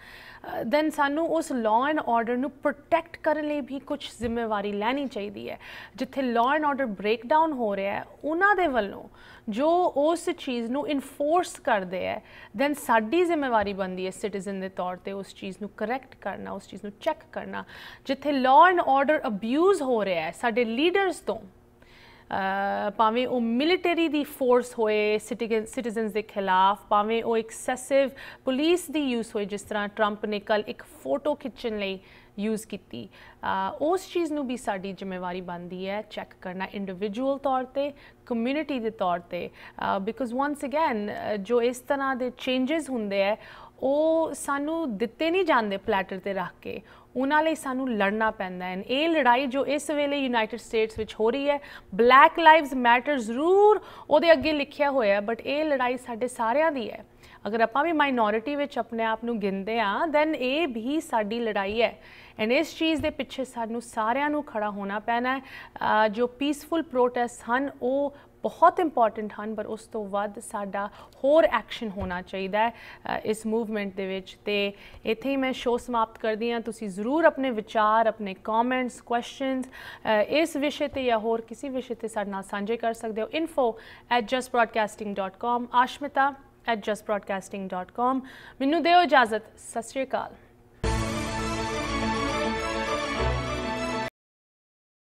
ਦੈਨ ਸਾਨੂੰ ਉਸ ਲਾਅ ਐਂਡ ਆਰਡਰ ਨੂੰ ਪ੍ਰੋਟੈਕਟ ਕਰਨ ਲਈ ਵੀ ਕੁਝ ਜ਼ਿੰਮੇਵਾਰੀ ਲੈਣੀ ਚਾਹੀਦੀ ਹੈ ਜਿੱਥੇ ਲਾਅ ਐਂਡ ਆਰਡਰ ਬ੍ਰੇਕਡਾਊਨ ਹੋ ਰਿਹਾ ਹੈ ਉਹਨਾਂ ਦੇ ਵੱਲੋਂ ਜੋ ਉਸ ਚੀਜ਼ ਨੂੰ ਇਨਫੋਰਸ ਕਰਦੇ ਹੈ ਦੈਨ ਸਾਡੀ ਜ਼ਿੰਮੇਵਾਰੀ ਬਣਦੀ ਹੈ ਸਿਟੀਜ਼ਨ ਦੇ ਤੌਰ ਤੇ ਉਸ ਚੀਜ਼ ਨੂੰ ਕਰੈਕਟ ਕਰਨਾ ਉਸ ਚੀਜ਼ ਨੂੰ ਚੈੱਕ ਕਰਨਾ ਜਿੱਥੇ ਲਾਅ ਐਂਡ ਆਰਡਰ ਅਬਿਊਜ਼ ਹੋ ਰਿਹਾ ਹੈ ਸਾਡੇ ਲੀਡਰਸ ਤੋਂ ਭਾਵੇਂ ਉਹ ਮਿਲਟਰੀ ਦੀ ਫੋਰਸ ਹੋਏ ਸਿਟੀਜ਼ਨਸ ਦੇ ਖਿਲਾਫ ਭਾਵੇਂ ਉਹ ਐਕਸੈਸਿਵ ਪੁਲਿਸ ਦੀ ਯੂਜ਼ ਹੋਏ ਜਿਸ ਤਰ੍ਹਾਂ ਟਰੰਪ ਨੇ ਕੱਲ ਇੱਕ ਫੋਟੋ ਖਿੱਚਣ ਲਈ ਯੂਜ਼ ਕੀਤੀ ਉਸ ਚੀਜ਼ ਨੂੰ ਵੀ ਸਾਡੀ ਜ਼ਿੰਮੇਵਾਰੀ ਬਣਦੀ ਹੈ ਚੈੱਕ ਕਰਨਾ ਇੰਡੀਵਿਜੂਅਲ ਤੌਰ ਤੇ ਕਮਿਊਨਿਟੀ ਦੇ ਤੌਰ ਤੇ ਬਿਕੋਜ਼ ਵਾਂਸ ਅਗੇਨ ਜੋ ਇਸ ਤਰ੍ਹਾਂ ਦੇ ਚੇਂਜਸ ਹੁੰਦੇ ਆ ਉਹ ਸਾਨੂੰ ਦਿੱਤੇ ਨਹੀਂ ਜਾਂਦੇ ਪਲੈਟਰ ਤੇ ਰੱਖ ਕੇ ਉਹਨਾਂ ਲਈ ਸਾਨੂੰ ਲੜਨਾ ਪੈਂਦਾ ਹੈ ਇਹ ਲੜਾਈ ਜੋ ਇਸ ਵੇਲੇ ਯੂਨਾਈਟਿਡ ਸਟੇਟਸ ਵਿੱਚ ਹੋ ਰਹੀ ਹੈ ਬਲੈਕ ਲਾਈਵਜ਼ ਮੈਟਰ ਜ਼ਰੂਰ ਉਹਦੇ ਅੱਗੇ ਲਿਖਿਆ ਹੋਇਆ ਬਟ ਇਹ ਲੜਾਈ ਸਾਡੇ ਸਾਰਿਆਂ ਦੀ ਹੈ ਅਗਰ ਆਪਾਂ ਵੀ ਮਾਈਨੋਰਿਟੀ ਵਿੱਚ ਆਪਣੇ ਆਪ ਨੂੰ ਗਿੰਦੇ ਆ ਦੈਨ ਇਹ ਵੀ ਸਾਡੀ ਲੜਾਈ ਹੈ ਐਂਡ ਇਸ ਚੀਜ਼ ਦੇ ਪਿੱਛੇ ਸਾਨੂੰ ਸਾਰਿਆਂ ਨੂੰ ਖੜਾ ਹੋਣਾ ਪੈਣਾ ਹੈ ਜੋ ਪੀਸਫੁਲ ਪ੍ਰੋਟੈਸਟ ਹਨ ਉਹ ਬਹੁਤ ਇੰਪੋਰਟੈਂਟ ਹਨ ਪਰ ਉਸ ਤੋਂ ਵੱਧ ਸਾਡਾ ਹੋਰ ਐਕਸ਼ਨ ਹੋਣਾ ਚਾਹੀਦਾ ਹੈ ਇਸ ਮੂਵਮੈਂਟ ਦੇ ਵਿੱਚ ਤੇ ਇੱਥੇ ਹੀ ਮੈਂ ਸ਼ੋਅ ਸਮਾਪਤ ਕਰਦੀ ਹਾਂ ਤੁਸੀਂ ਜ਼ਰੂਰ ਆਪਣੇ ਵਿਚਾਰ ਆਪਣੇ ਕਮੈਂਟਸ ਕੁਐਸਚਨਸ ਇਸ ਵਿਸ਼ੇ ਤੇ ਜਾਂ ਹੋਰ ਕਿਸੇ ਵਿਸ਼ੇ ਤੇ ਸਾਡੇ ਨਾਲ ਸਾਂਝੇ ਕਰ ਸਕਦੇ ਹੋ info@justbroadcasting.com ਆਸ਼ਮਿਤਾ at justbroadcasting.com. Minnu deo ijazat. Sat Sri